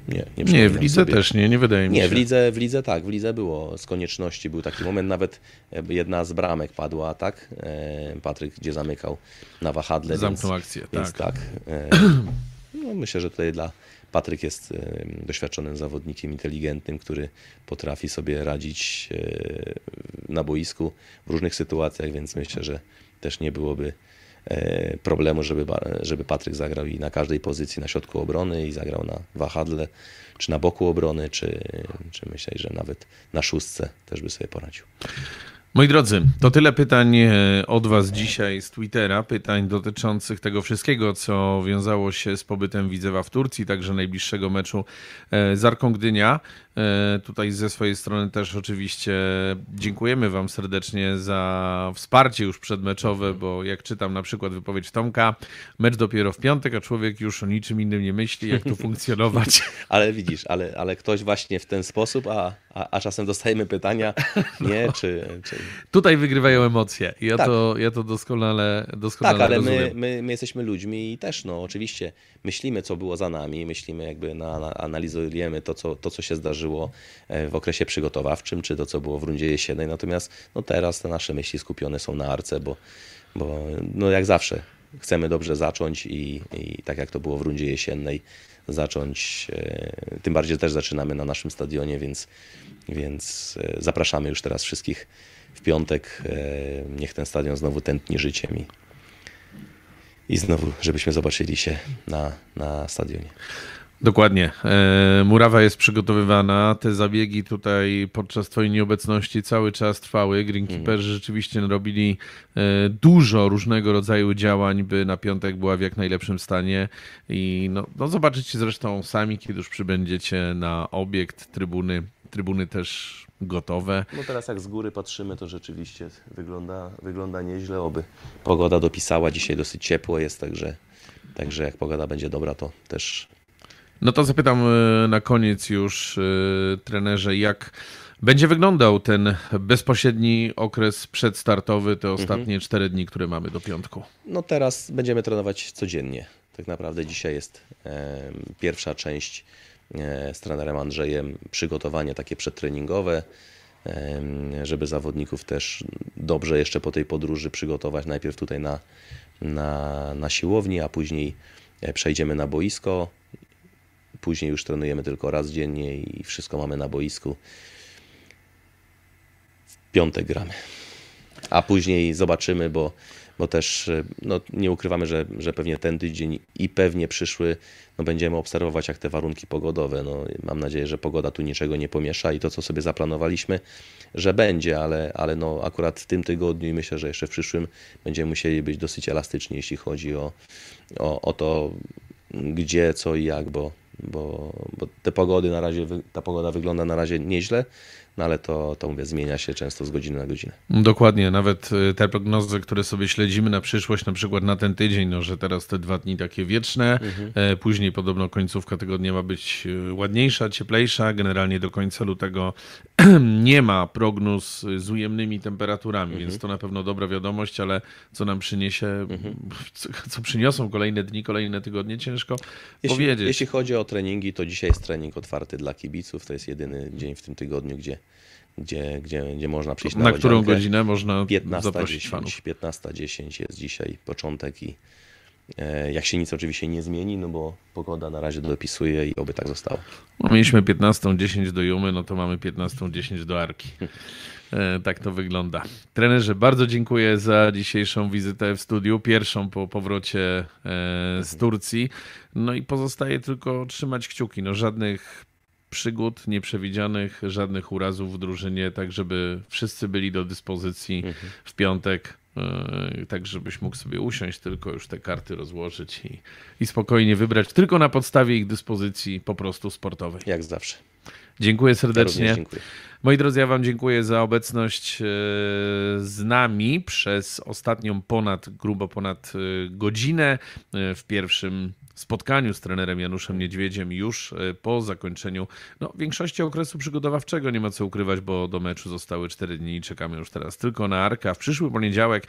Nie, nie, nie w lidze sobie. też nie, nie wydaje mi się. Nie, w lidze, w lidze tak, w lidze było z konieczności, był taki moment, nawet jedna z bramek padła, tak? E, Patryk, gdzie zamykał na wahadle. Zamknął więc, akcję, więc tak. tak. E, no, myślę, że tutaj dla Patryk jest e, doświadczonym zawodnikiem, inteligentnym, który potrafi sobie radzić na boisku w różnych sytuacjach, więc myślę, że też nie byłoby E, problemu, żeby, żeby Patryk zagrał i na każdej pozycji na środku obrony i zagrał na wahadle, czy na boku obrony, czy, czy myślę, że nawet na szóstce też by sobie poradził. Moi drodzy, to tyle pytań e, od Was dzisiaj z Twittera. Pytań dotyczących tego wszystkiego, co wiązało się z pobytem Widzewa w Turcji, także najbliższego meczu e, z Arką Gdynia. E, tutaj ze swojej strony też oczywiście dziękujemy Wam serdecznie za wsparcie już przedmeczowe, bo jak czytam na przykład wypowiedź Tomka, mecz dopiero w piątek, a człowiek już o niczym innym nie myśli, jak tu funkcjonować. ale widzisz, ale, ale ktoś właśnie w ten sposób, a, a, a czasem dostajemy pytania, nie, czy, czy Tutaj wygrywają emocje. Ja, tak. to, ja to doskonale, doskonale Tak, ale my, my, my, jesteśmy ludźmi i też, no oczywiście, myślimy, co było za nami, myślimy, jakby na, na, analizujemy to co, to, co się zdarzyło e, w okresie przygotowawczym, czy to, co było w rundzie jesiennej. Natomiast no teraz te nasze myśli skupione są na arce, bo, bo no jak zawsze chcemy dobrze zacząć i, i tak jak to było w rundzie jesiennej, zacząć. E, tym bardziej też zaczynamy na naszym stadionie, więc, więc e, zapraszamy już teraz wszystkich piątek e, niech ten stadion znowu tętni życiem i, i znowu, żebyśmy zobaczyli się na, na stadionie. Dokładnie. E, murawa jest przygotowywana. Te zabiegi tutaj podczas Twojej nieobecności cały czas trwały. Greenkeeperzy mhm. rzeczywiście robili e, dużo różnego rodzaju działań, by na piątek była w jak najlepszym stanie. I no, no zobaczycie zresztą sami, kiedy już przybędziecie na obiekt trybuny trybuny też gotowe. No teraz jak z góry patrzymy, to rzeczywiście wygląda, wygląda nieźle, oby pogoda dopisała. Dzisiaj dosyć ciepło jest, także, także jak pogoda będzie dobra, to też... No to zapytam e, na koniec już e, trenerze, jak będzie wyglądał ten bezpośredni okres przedstartowy, te mhm. ostatnie mhm. 4 dni, które mamy do piątku? No teraz będziemy trenować codziennie. Tak naprawdę dzisiaj jest pierwsza część E, z trenerem Andrzejem przygotowanie takie przedtreningowe, e, żeby zawodników też dobrze jeszcze po tej podróży przygotować. Najpierw tutaj na, na, na siłowni, a później e, przejdziemy na boisko. Później już trenujemy tylko raz dziennie i wszystko mamy na boisku. W piątek gramy. A później zobaczymy, bo bo też y, no, nie ukrywamy, że, że pewnie ten tydzień i pewnie przyszły no, będziemy obserwować jak te warunki pogodowe. No, mam nadzieję, że pogoda tu niczego nie pomiesza i to, co sobie zaplanowaliśmy, że będzie, ale, ale no, akurat w tym tygodniu i myślę, że jeszcze w przyszłym będziemy musieli być dosyć elastyczni, jeśli chodzi o, o, o to, gdzie, co i jak, bo, bo, bo te pogody na razie, ta pogoda wygląda na razie nieźle no ale to, to mówię, zmienia się często z godziny na godzinę. Dokładnie, nawet y, te prognozy, które sobie śledzimy na przyszłość, na przykład na ten tydzień, no, że teraz te dwa dni takie wieczne, mhm. E, później podobno końcówka tygodnia ma być y, ładniejsza, cieplejsza, generalnie do końca lutego nie ma prognoz y, z ujemnymi temperaturami, mhm. więc to na pewno dobra wiadomość, ale co nam przyniesie, mhm. co, przyniosą kolejne dni, kolejne tygodnie, ciężko jeśli, powiedzieć. Jeśli chodzi o treningi, to dzisiaj jest trening otwarty dla kibiców, to jest jedyny dzień w tym tygodniu, gdzie gdzie, gdzie, gdzie można przyjść na Na którą godzinę można 15, zaprosić 10, fanów? 15.10 jest dzisiaj początek i e, jak się nic oczywiście nie zmieni, no bo pogoda na razie dopisuje i oby tak zostało. No, mieliśmy 15.10 do Jumy, no to mamy 15.10 do Arki. E, tak to wygląda. Trenerze, bardzo dziękuję za dzisiejszą wizytę w studiu, pierwszą po powrocie e, z mhm. Turcji. No i pozostaje tylko trzymać kciuki. No żadnych przygód nieprzewidzianych, żadnych urazów w drużynie, tak żeby wszyscy byli do dyspozycji mhm. w piątek e, tak żebyś mógł sobie usiąść, tylko już te karty rozłożyć i, i spokojnie wybrać, tylko na podstawie ich dyspozycji po prostu sportowej. Jak zawsze. Dziękuję serdecznie. Ja dziękuję. Moi drodzy, ja Wam dziękuję za obecność e, z nami przez ostatnią ponad, grubo ponad e, godzinę w pierwszym spotkaniu z trenerem Januszem Niedźwiedziem już e, po zakończeniu no, większości okresu przygotowawczego. Nie ma co ukrywać, bo do meczu zostały 4 dni i czekamy już teraz tylko na Arka. W przyszły poniedziałek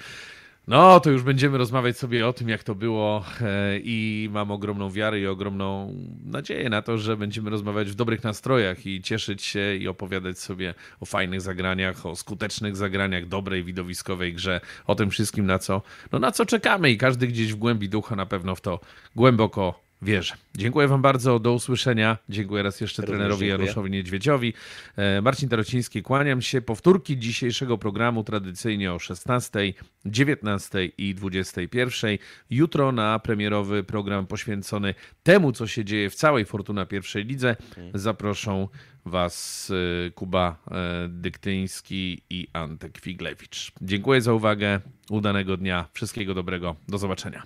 no, to już będziemy rozmawiać sobie o tym, jak to było, e, i mam ogromną wiarę i ogromną nadzieję na to, że będziemy rozmawiać w dobrych nastrojach i cieszyć się i opowiadać sobie o fajnych zagraniach, o skutecznych zagraniach, dobrej, widowiskowej grze, o tym wszystkim, na co, no, na co czekamy i każdy gdzieś w głębi ducha na pewno w to głęboko wierzę. Dziękuję Wam bardzo, do usłyszenia. Dziękuję raz jeszcze Również trenerowi dziękuję. Januszowi Niedźwiedziowi. E, Marcin Tarociński, kłaniam się. Powtórki dzisiejszego programu tradycyjnie o 16, 19 i 21. Jutro na premierowy program poświęcony temu, co się dzieje w całej Fortuna Pierwszej Lidze mhm. zaproszą Was e, Kuba e, Dyktyński i Antek Figlewicz. Dziękuję za uwagę, udanego dnia, wszystkiego dobrego, do zobaczenia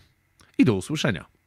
i do usłyszenia.